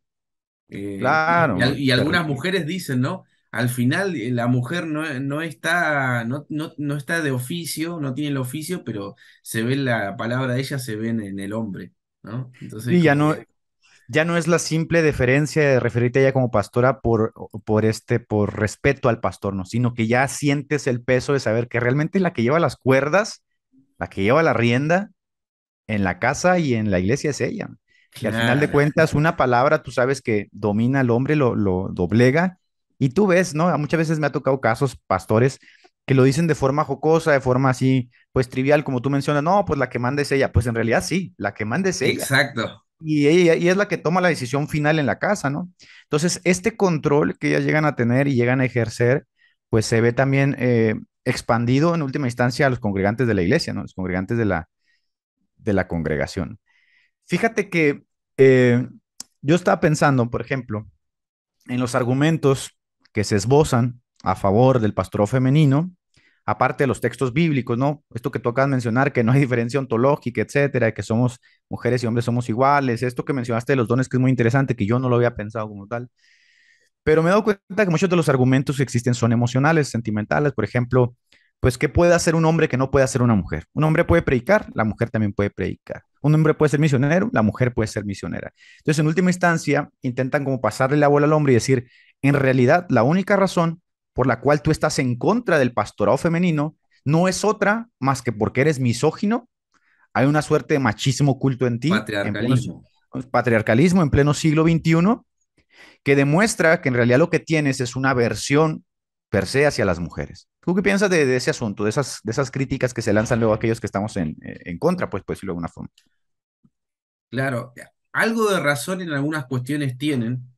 claro. y algunas mujeres dicen, ¿no? al final eh, la mujer no, está, no, no, está de oficio, no tiene el oficio, pero se ve la palabra de ella, se ve en, el hombre, ¿no? Entonces, y ya no, ya no es la simple deferencia de referirte a ella como pastora por, por, este, por respeto al pastor, ¿no? Sino que ya sientes el peso de saber que realmente es la que lleva las cuerdas, la que lleva la rienda en la casa y en la iglesia es ella. Y al final de cuentas, una palabra, tú sabes que domina al hombre, lo, lo doblega, y tú ves, ¿no? Muchas veces me ha tocado casos, pastores, que lo dicen de forma jocosa, de forma así, pues trivial, como tú mencionas, no, pues la que manda es ella. Pues en realidad sí, la que manda es ella. Exacto. Y, ella, y es la que toma la decisión final en la casa, ¿no? Entonces, este control que ellas llegan a tener y llegan a ejercer, pues se ve también eh, expandido en última instancia a los congregantes de la iglesia, ¿no? Los congregantes de la, de la congregación. Fíjate que eh, yo estaba pensando, por ejemplo, en los argumentos que se esbozan a favor del pastor femenino, aparte de los textos bíblicos, ¿no? Esto que tú mencionar, que no hay diferencia ontológica, etcétera, que somos mujeres y hombres somos iguales, esto que mencionaste de los dones que es muy interesante, que yo no lo había pensado como tal. Pero me he dado cuenta que muchos de los argumentos que existen son emocionales, sentimentales, por ejemplo, pues ¿qué puede hacer un hombre que no puede hacer una mujer? Un hombre puede predicar, la mujer también puede predicar. Un hombre puede ser misionero, la mujer puede ser misionera. Entonces, en última instancia, intentan como pasarle la bola al hombre y decir, en realidad, la única razón por la cual tú estás en contra del pastorado femenino no es otra más que porque eres misógino. Hay una suerte de machismo oculto en ti. Patriarcalismo. En pleno, patriarcalismo en pleno siglo XXI que demuestra que en realidad lo que tienes es una aversión per se hacia las mujeres. ¿Tú qué piensas de, ese asunto, de esas, de esas críticas que se lanzan luego a aquellos que estamos en, eh, contra, pues, pues, de alguna forma? Claro, algo de razón en algunas cuestiones tienen,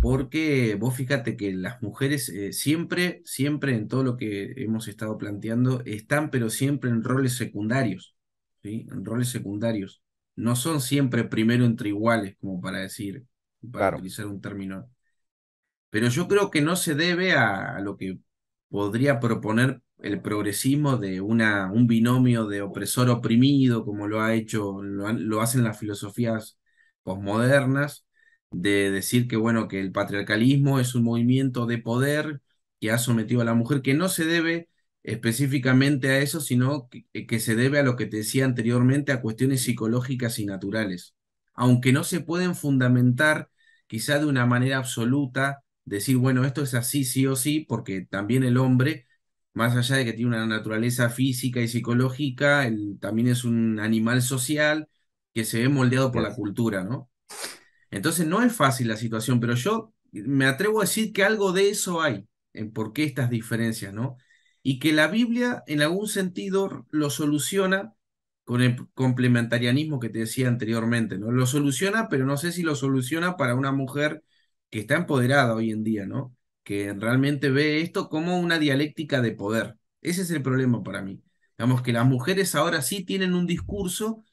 porque vos fíjate que las mujeres eh, siempre, siempre en todo lo que hemos estado planteando, están pero siempre en roles secundarios, En roles secundarios. No son siempre primero entre iguales, como para decir, para utilizar un término. Pero yo creo que no se debe a, lo que podría proponer el progresismo de un binomio de opresor oprimido, como lo ha hecho, lo hacen las filosofías posmodernas, de decir que, bueno, que el patriarcalismo es un movimiento de poder que ha sometido a la mujer, que no se debe específicamente a eso, sino eh, que, se debe a lo que te decía anteriormente, a cuestiones psicológicas y naturales. Aunque no se pueden fundamentar quizá de una manera absoluta, decir, bueno, esto es así sí o sí, porque también el hombre, más allá de que tiene una naturaleza física y psicológica, él también es un animal social que se ve moldeado por la cultura, ¿no? Entonces no es fácil la situación, pero yo me atrevo a decir que algo de eso hay, en por qué estas diferencias, ¿no? Y que la Biblia en algún sentido lo soluciona con el complementarianismo que te decía anteriormente, ¿no? Lo soluciona, pero no sé si lo soluciona para una mujer que está empoderada hoy en día, ¿no? Que realmente ve esto como una dialéctica de poder. Ese es el problema para mí. Digamos que las mujeres ahora sí tienen un discurso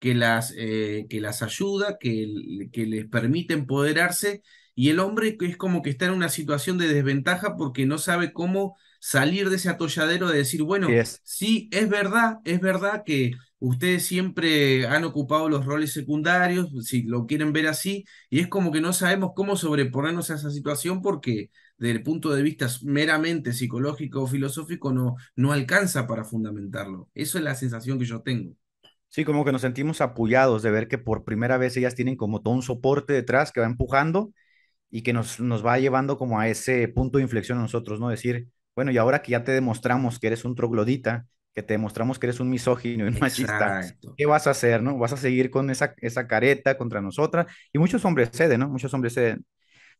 que las, eh, que las ayuda, que, que les permite empoderarse, y el hombre es como que está en una situación de desventaja porque no sabe cómo salir de ese atolladero de decir, bueno, sí, es verdad, es verdad que ustedes siempre han ocupado los roles secundarios, si lo quieren ver así, y es como que no sabemos cómo sobreponernos a esa situación porque desde el punto de vista meramente psicológico o filosófico no, no alcanza para fundamentarlo. Eso es la sensación que yo tengo. Sí, como que nos sentimos apoyados de ver que por primera vez ellas tienen como todo un soporte detrás que va empujando y que nos, va llevando como a ese punto de inflexión a nosotros, ¿no? Decir, bueno, y ahora que ya te demostramos que eres un troglodita, que te demostramos que eres un misógino y un machista, ¿qué vas a hacer, no? Vas a seguir con esa, esa careta contra nosotras. Y muchos hombres ceden, ¿no? Muchos hombres ceden.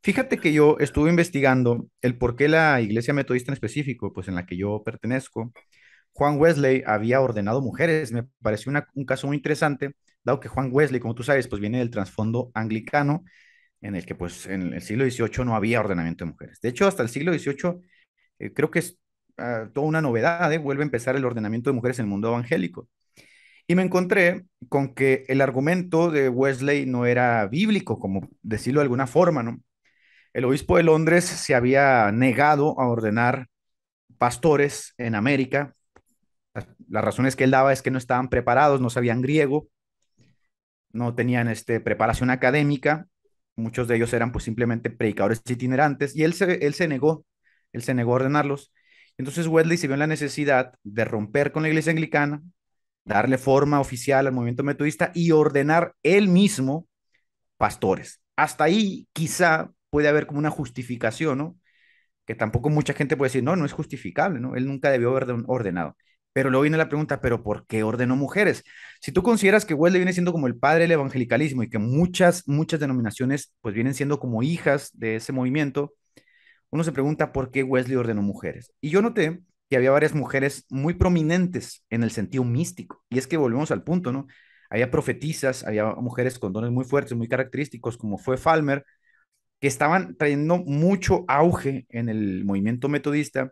Fíjate que yo estuve investigando el por qué la iglesia metodista en específico, pues en la que yo pertenezco, Juan Wesley había ordenado mujeres. Me pareció un caso muy interesante, dado que Juan Wesley, como tú sabes, pues viene del trasfondo anglicano, en el que pues en el siglo XVIII no había ordenamiento de mujeres. De hecho, hasta el siglo XVIII eh, creo que es ah, toda una novedad, ¿eh? vuelve a empezar el ordenamiento de mujeres en el mundo evangélico. Y me encontré con que el argumento de Wesley no era bíblico, como decirlo de alguna forma, ¿no? El obispo de Londres se había negado a ordenar pastores en América las razones que él daba es que no estaban preparados, no sabían griego, no tenían este, preparación académica, muchos de ellos eran pues simplemente predicadores itinerantes y él se, él se negó, él se negó a ordenarlos. Entonces Wesley se vio en la necesidad de romper con la iglesia anglicana, darle forma oficial al movimiento metodista y ordenar él mismo pastores. Hasta ahí quizá puede haber como una justificación, ¿no? Que tampoco mucha gente puede decir, no, no es justificable, ¿no? Él nunca debió haber ordenado. Pero luego viene la pregunta, ¿pero por qué ordenó mujeres? Si tú consideras que Wesley viene siendo como el padre del evangelicalismo y que muchas, muchas denominaciones pues vienen siendo como hijas de ese movimiento, uno se pregunta por qué Wesley ordenó mujeres. Y yo noté que había varias mujeres muy prominentes en el sentido místico. Y es que volvemos al punto, ¿no? Había profetizas, había mujeres con dones muy fuertes, muy característicos, como fue Falmer, que estaban trayendo mucho auge en el movimiento metodista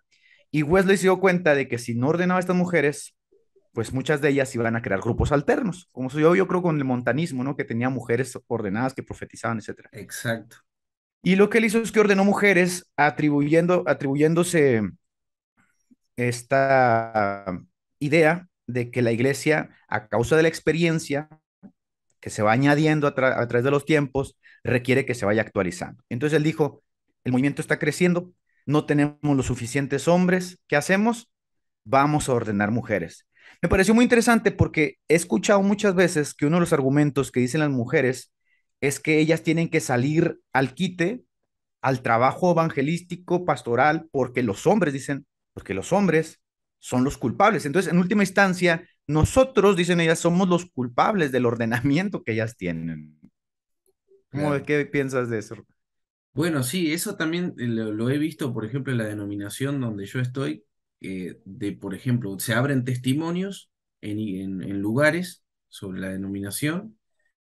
y Wesley se dio cuenta de que si no ordenaba a estas mujeres, pues muchas de ellas iban a crear grupos alternos, como yo, yo creo con el montanismo, ¿no? Que tenía mujeres ordenadas que profetizaban, etc. Exacto. Y lo que él hizo es que ordenó mujeres atribuyendo, atribuyéndose esta idea de que la iglesia, a causa de la experiencia que se va añadiendo a través de los tiempos, requiere que se vaya actualizando. Entonces él dijo, el movimiento está creciendo, no tenemos los suficientes hombres, ¿qué hacemos? Vamos a ordenar mujeres. Me pareció muy interesante porque he escuchado muchas veces que uno de los argumentos que dicen las mujeres es que ellas tienen que salir al quite, al trabajo evangelístico, pastoral, porque los hombres, dicen, porque los hombres son los culpables. Entonces, en última instancia, nosotros, dicen ellas, somos los culpables del ordenamiento que ellas tienen. ¿Cómo, ¿Qué piensas de eso? Bueno, sí, eso también eh, lo, he visto, por ejemplo, en la denominación donde yo estoy, eh, de, por ejemplo, se abren testimonios en, lugares sobre la denominación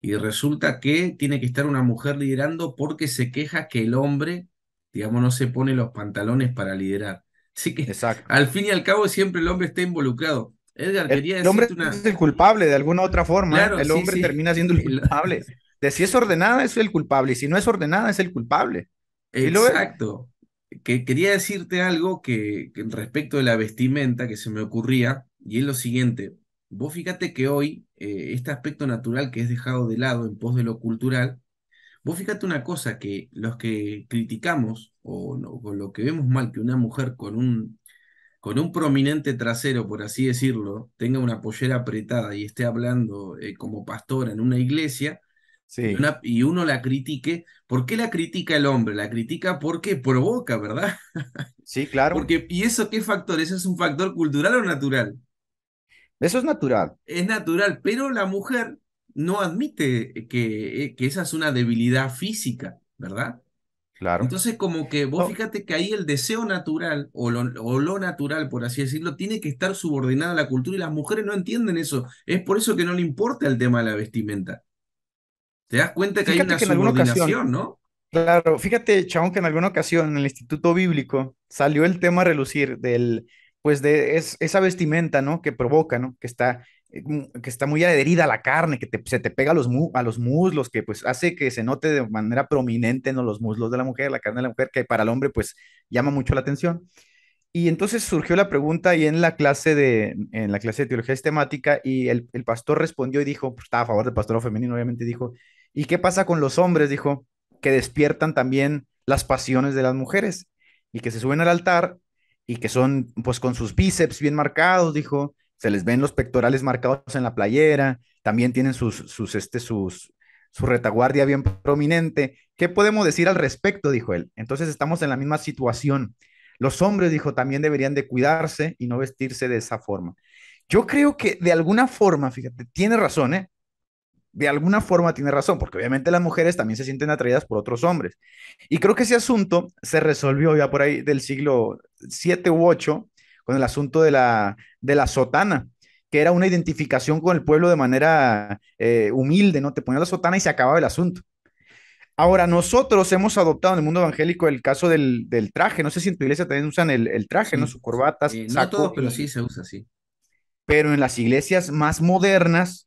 y resulta que tiene que estar una mujer liderando porque se queja que el hombre, digamos, no se pone los pantalones para liderar. Así que Exacto. al fin y al cabo siempre el hombre está involucrado. el, hombre es el culpable de alguna otra forma. el hombre termina siendo el culpable. si es ordenada es el culpable y si no es ordenada es el culpable. Exacto. Que quería decirte algo que, respecto de la vestimenta que se me ocurría y es lo siguiente. Vos fíjate que hoy eh, este aspecto natural que es dejado de lado en pos de lo cultural, vos fíjate una cosa que los que criticamos o, lo que vemos mal que una mujer con un con un prominente trasero, por así decirlo, tenga una pollera apretada y esté hablando eh, como pastora en una iglesia, y, uno la critique. ¿Por qué la critica el hombre? La critica porque provoca, ¿verdad? Sí, claro. Porque, ¿Y eso qué factor? ¿Eso es un factor cultural o natural? Eso es natural. Es natural, pero la mujer no admite que, esa es una debilidad física, ¿verdad? Claro. Entonces, como que vos fíjate que ahí el deseo natural o lo, o lo natural, por así decirlo, tiene que estar subordinado a la cultura y las mujeres no entienden eso. Es por eso que no le importa el tema de la vestimenta. Te das cuenta que hay una que ocasión, ¿no? Claro, fíjate, chabón, que en alguna ocasión en el Instituto Bíblico salió el tema a relucir del, pues de esa vestimenta, ¿no? Que provoca, ¿no? Que está, eh, que está muy adherida a la carne, que se te pega a los, muslos, que pues hace que se note de manera prominente, ¿no? Los muslos de la mujer, la carne de la mujer, que para el hombre pues llama mucho la atención. Y entonces surgió la pregunta y en la clase de, la clase de teología sistemática y el, pastor respondió y dijo, pues, estaba a favor del pastor femenino, obviamente dijo, ¿Y qué pasa con los hombres? Dijo, que despiertan también las pasiones de las mujeres y que se suben al altar y que son pues con sus bíceps bien marcados, dijo, se les ven los pectorales marcados en la playera, también tienen sus, este, sus, su retaguardia bien prominente. ¿Qué podemos decir al respecto? Dijo él. Entonces estamos en la misma situación. Los hombres, dijo, también deberían de cuidarse y no vestirse de esa forma. Yo creo que de alguna forma, fíjate, tiene razón, ¿eh? de alguna forma tiene razón, porque obviamente las mujeres también se sienten atraídas por otros hombres. Y creo que ese asunto se resolvió ya por ahí del siglo VII u 8 con el asunto de la, de la sotana, que era una identificación con el pueblo de manera eh, humilde, ¿no? Te ponías la sotana y se acababa el asunto. Ahora, nosotros hemos adoptado en el mundo evangélico el caso del, del traje. No sé si en tu iglesia también usan el, traje, ¿no? su corbatas. no todo, pero sí se usa así. Pero en las iglesias más modernas,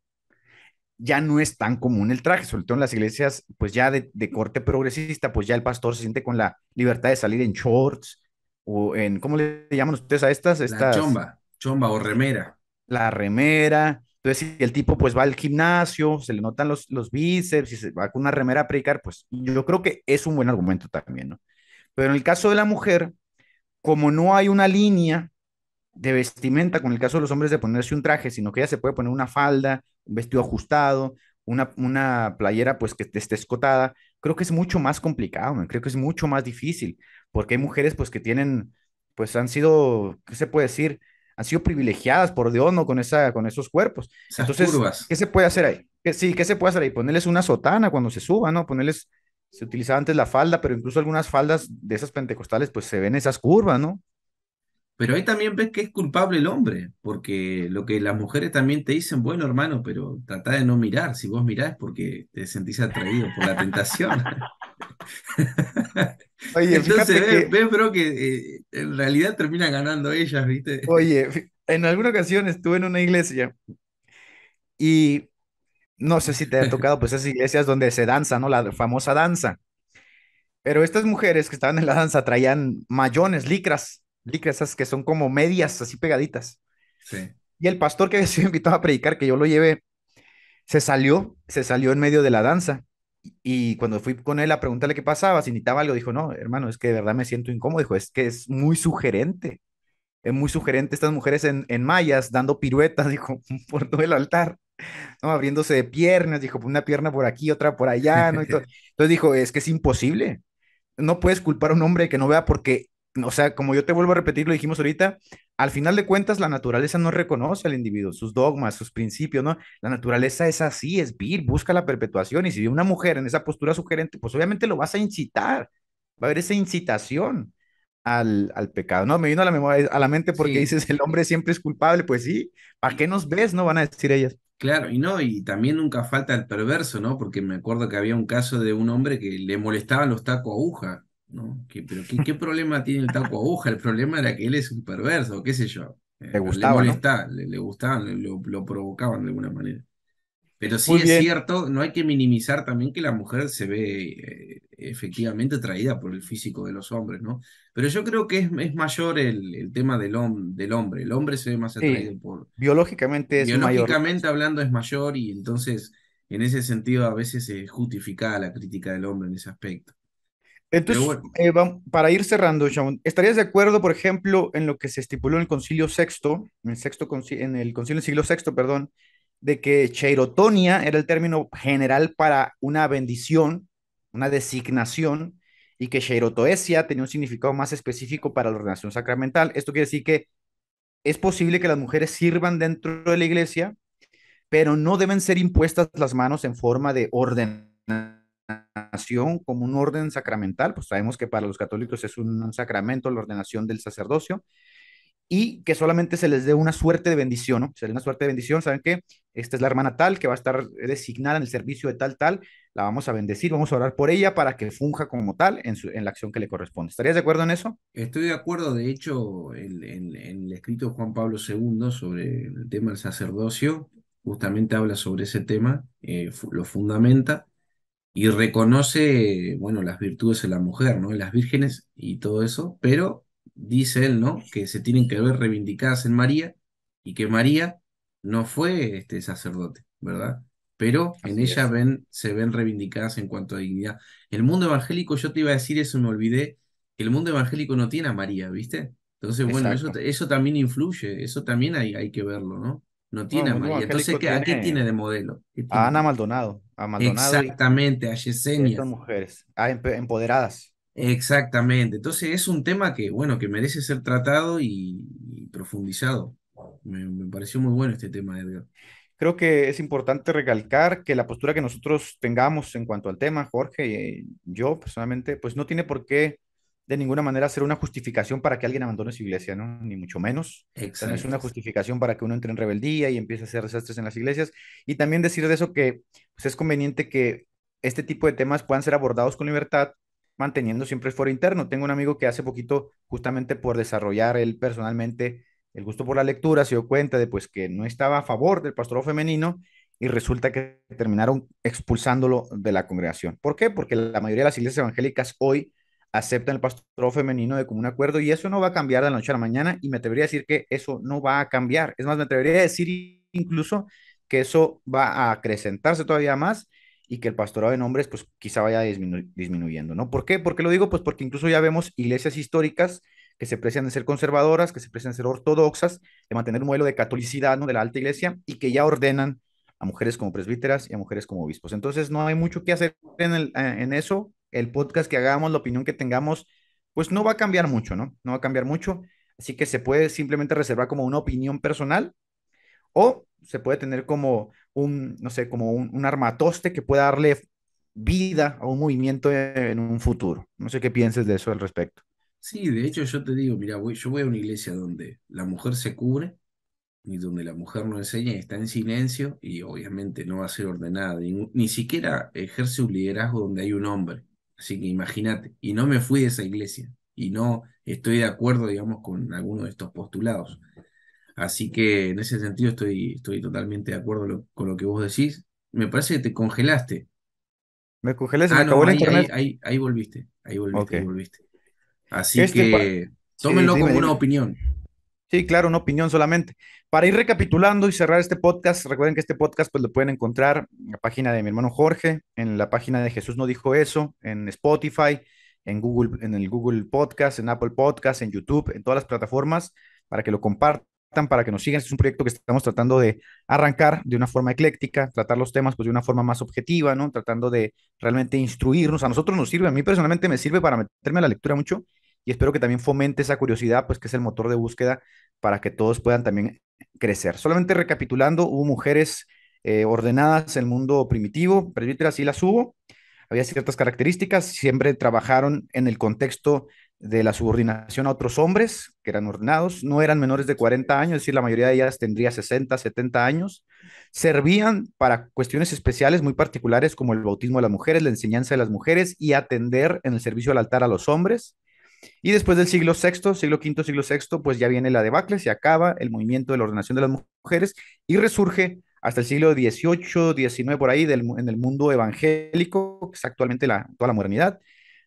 ya no es tan común el traje, sobre todo en las iglesias, pues ya de, corte progresista, pues ya el pastor se siente con la libertad de salir en shorts o en, ¿cómo le llaman ustedes a estas? chomba, chomba o remera. La remera. Entonces, el tipo pues va al gimnasio, se le notan los, los bíceps y se va con una remera a predicar, pues yo creo que es un buen argumento también, ¿no? Pero en el caso de la mujer, como no hay una línea de vestimenta, con el caso de los hombres de ponerse un traje, sino que ya se puede poner una falda, un vestido ajustado, una, playera pues que esté escotada, creo que es mucho más complicado, creo que es mucho más difícil, porque hay mujeres pues que tienen, pues han sido, ¿qué se puede decir? Han sido privilegiadas por Dios, ¿no? Con, esa, con esos cuerpos. Entonces, ¿qué se puede hacer ahí? sí, ¿qué se puede hacer ahí? Ponerles una sotana cuando se suba, ¿no? Ponerles, se utilizaba antes la falda, pero incluso algunas faldas de esas pentecostales pues se ven esas curvas, ¿no? Pero ahí también ves que es culpable el hombre, porque lo que las mujeres también te dicen, bueno hermano, pero trata de no mirar, si vos mirás es porque te sentís atraído por la tentación. Oye, Entonces ves, que... bro, que eh, en realidad terminan ganando ellas, ¿viste? Oye, en alguna ocasión estuve en una iglesia y no sé si te ha tocado pues esas iglesias donde se danza, ¿no? La famosa danza. Pero estas mujeres que estaban en la danza traían mayones, licras esas que son como medias, así pegaditas. Sí. Y el pastor que había invitaba invitado a predicar, que yo lo llevé, se salió, se salió en medio de la danza. Y cuando fui con él a preguntarle qué pasaba, si necesitaba algo, dijo, no, hermano, es que de verdad me siento incómodo. Dijo, es que es muy sugerente. Es muy sugerente estas mujeres en, en mallas, dando piruetas, dijo, por todo el altar, ¿no? abriéndose de piernas, dijo, una pierna por aquí, otra por allá, ¿no? Entonces dijo, es que es imposible. No puedes culpar a un hombre que no vea porque o sea, como yo te vuelvo a repetir, lo dijimos ahorita, al final de cuentas la naturaleza no reconoce al individuo, sus dogmas, sus principios, ¿no? La naturaleza es así, es vir, busca la perpetuación y si ve una mujer en esa postura sugerente, pues obviamente lo vas a incitar, va a haber esa incitación al, pecado, ¿no? Me vino a la, memoria, a la mente porque dices, el hombre siempre es culpable, pues sí, ¿para qué nos ves? No van a decir ellas. Claro, y no, y también nunca falta el perverso, ¿no? Porque me acuerdo que había un caso de un hombre que le molestaban los tacos aguja ¿Qué, pero qué, problema tiene el taco aguja? El problema era que él es un perverso, qué sé yo. Eh, le gustaba. Le, molestaba, le, gustaban, lo, provocaban de alguna manera. Pero sí es cierto, no hay que minimizar también que la mujer se ve eh, efectivamente Atraída por el físico de los hombres, ¿no? Pero yo creo que es, es mayor el, tema del, del, hombre. El hombre se ve más atraído por. Biológicamente es Biológicamente hablando es mayor y entonces en ese sentido a veces es justificada la crítica del hombre en ese aspecto. Entonces, eh, para ir cerrando, ¿estarías de acuerdo, por ejemplo, en lo que se estipuló en el concilio sexto, en el, sexto en el concilio del siglo VI, perdón, de que cheirotonia era el término general para una bendición, una designación, y que cheirotoesia tenía un significado más específico para la ordenación sacramental? Esto quiere decir que es posible que las mujeres sirvan dentro de la iglesia, pero no deben ser impuestas las manos en forma de orden ordenación como un orden sacramental, pues sabemos que para los católicos es un sacramento la ordenación del sacerdocio, y que solamente se les dé una suerte de bendición, ¿no? Se les dé una suerte de bendición, ¿saben qué? Esta es la hermana tal que va a estar designada en el servicio de tal, tal, la vamos a bendecir, vamos a orar por ella para que funja como tal en, su, en la acción que le corresponde. ¿Estarías de acuerdo en eso? Estoy de acuerdo, de hecho, en, el escrito de Juan Pablo II sobre el tema del sacerdocio, justamente habla sobre ese tema, eh, lo fundamenta, y reconoce, bueno, las virtudes de la mujer, ¿no? Las vírgenes y todo eso, pero dice él, ¿no? Que se tienen que ver reivindicadas en María y que María no fue este sacerdote, ¿verdad? Pero en ella ven, se ven reivindicadas en cuanto a dignidad. El mundo evangélico, yo te iba a decir eso, me olvidé, que el mundo evangélico no tiene a María, ¿viste? Entonces, bueno, eso, eso también influye, eso también hay, hay que verlo, ¿no? No tiene María. Entonces, ¿a qué tiene de modelo? A Ana Maldonado. Exactamente, a Yesenia. mujeres, ah, em, empoderadas. Exactamente. Entonces, es un tema que, bueno, que merece ser tratado y, profundizado. Me, me, pareció muy bueno este tema, Edgar. Creo que es importante recalcar que la postura que nosotros tengamos en cuanto al tema, Jorge, y eh, yo personalmente, pues no tiene por qué de ninguna manera ser una justificación para que alguien abandone su iglesia, ¿no? Ni mucho menos. es una justificación para que uno entre en rebeldía y empiece a hacer desastres en las iglesias. Y también decir de eso que pues, es conveniente que este tipo de temas puedan ser abordados con libertad, manteniendo siempre el foro interno. Tengo un amigo que hace poquito, justamente por desarrollar él personalmente el gusto por la lectura, se dio cuenta de pues que no estaba a favor del pastorado femenino y resulta que terminaron expulsándolo de la congregación. ¿Por qué? Porque la mayoría de las iglesias evangélicas hoy aceptan el pastorado femenino de común acuerdo y eso no va a cambiar de la noche a la mañana y me atrevería a decir que eso no va a cambiar. Es más, me atrevería a decir incluso que eso va a acrecentarse todavía más y que el pastorado de hombres pues quizá vaya disminuyendo, ¿no? ¿Por qué? ¿Por qué lo digo? Pues porque incluso ya vemos iglesias históricas que se precian de ser conservadoras, que se precian de ser ortodoxas, de mantener un modelo de catolicidad, ¿no? De la alta iglesia y que ya ordenan a mujeres como presbíteras y a mujeres como obispos. Entonces no hay mucho que hacer en eh, eso el podcast que hagamos, la opinión que tengamos, pues no va a cambiar mucho, ¿no? No va a cambiar mucho. Así que se puede simplemente reservar como una opinión personal o se puede tener como un, no sé, como un, armatoste que pueda darle vida a un movimiento en un futuro. No sé qué pienses de eso al respecto. Sí, de hecho yo te digo, mira, yo voy a una iglesia donde la mujer se cubre y donde la mujer no enseña y está en silencio y obviamente no va a ser ordenada, ni, ni siquiera ejerce un liderazgo donde hay un hombre. Así que imagínate, y no me fui de esa iglesia, y no estoy de acuerdo, digamos, con alguno de estos postulados. Así que en ese sentido estoy, estoy totalmente de acuerdo con lo que vos decís. Me parece que te congelaste. Me congelé, ah, ahí, Ahí, ahí, volviste, ahí volviste, volviste. Así este que tómenlo como una opinión. Sí, claro, una opinión solamente. Para ir recapitulando y cerrar este podcast, recuerden que este podcast pues lo pueden encontrar en la página de mi hermano Jorge, en la página de Jesús no dijo eso, en Spotify, en Google, en el Google Podcast, en Apple Podcast, en YouTube, en todas las plataformas para que lo compartan, para que nos sigan. Este es un proyecto que estamos tratando de arrancar de una forma ecléctica, tratar los temas pues de una forma más objetiva, ¿no? Tratando de realmente instruirnos. A nosotros nos sirve, a mí personalmente me sirve para meterme a la lectura mucho y espero que también fomente esa curiosidad, pues que es el motor de búsqueda para que todos puedan también crecer. Solamente recapitulando, hubo mujeres eh, ordenadas en el mundo primitivo, presbíteras así las hubo, había ciertas características, siempre trabajaron en el contexto de la subordinación a otros hombres que eran ordenados, no eran menores de 40 años, es decir, la mayoría de ellas tendría 60, 70 años, servían para cuestiones especiales muy particulares como el bautismo de las mujeres, la enseñanza de las mujeres y atender en el servicio al altar a los hombres. Y después del siglo VI, siglo V, siglo VI, pues ya viene la debacle, se acaba el movimiento de la ordenación de las mujeres y resurge hasta el siglo XVIII, XIX, por ahí, en el mundo evangélico, que es actualmente la, toda la modernidad,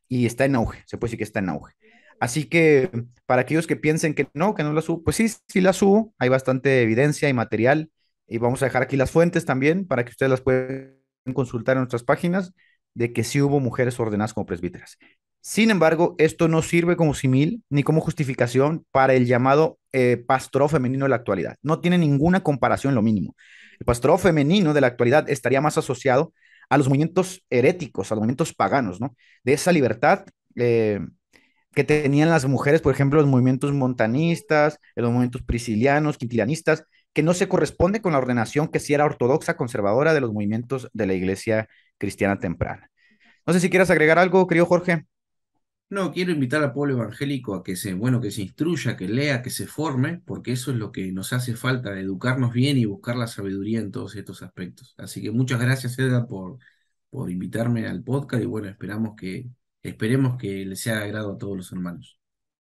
y está en auge, se puede decir que está en auge. Así que para aquellos que piensen que no, que no la subo pues sí, sí la subo hay bastante evidencia y material, y vamos a dejar aquí las fuentes también para que ustedes las puedan consultar en nuestras páginas de que sí hubo mujeres ordenadas como presbíteras. Sin embargo, esto no sirve como simil ni como justificación para el llamado eh, pastor femenino de la actualidad. No tiene ninguna comparación, lo mínimo. El pastor femenino de la actualidad estaría más asociado a los movimientos heréticos, a los movimientos paganos, ¿no? De esa libertad eh, que tenían las mujeres, por ejemplo, los movimientos montanistas, los movimientos priscilianos, quintilianistas, que no se corresponde con la ordenación que sí era ortodoxa, conservadora de los movimientos de la iglesia cristiana temprana. No sé si quieras agregar algo, querido Jorge. No, quiero invitar al pueblo evangélico a que se, bueno, que se instruya, que lea, que se forme, porque eso es lo que nos hace falta, educarnos bien y buscar la sabiduría en todos estos aspectos. Así que muchas gracias, Edda, por, por invitarme al podcast y bueno, esperamos que, esperemos que les sea agrado a todos los hermanos.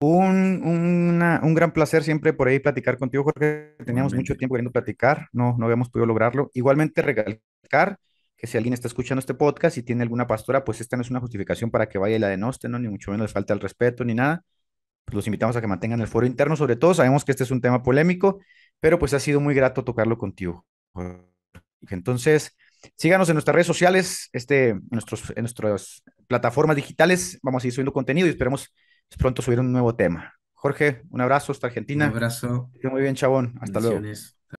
Un, un, gran placer siempre por ahí platicar contigo, Jorge. Teníamos mucho tiempo queriendo platicar, no, no habíamos podido lograrlo. Igualmente recalcar que si alguien está escuchando este podcast y tiene alguna pastora, pues esta no es una justificación para que vaya la denoste, ¿no? ni mucho menos le falta el respeto ni nada. Pues los invitamos a que mantengan el foro interno, sobre todo sabemos que este es un tema polémico, pero pues ha sido muy grato tocarlo contigo. Entonces, síganos en nuestras redes sociales, este, en, nuestros, en nuestras plataformas digitales, vamos a ir subiendo contenido y esperemos pronto subir un nuevo tema. Jorge, un abrazo hasta Argentina. Un abrazo. Muy bien, chabón. Hasta luego.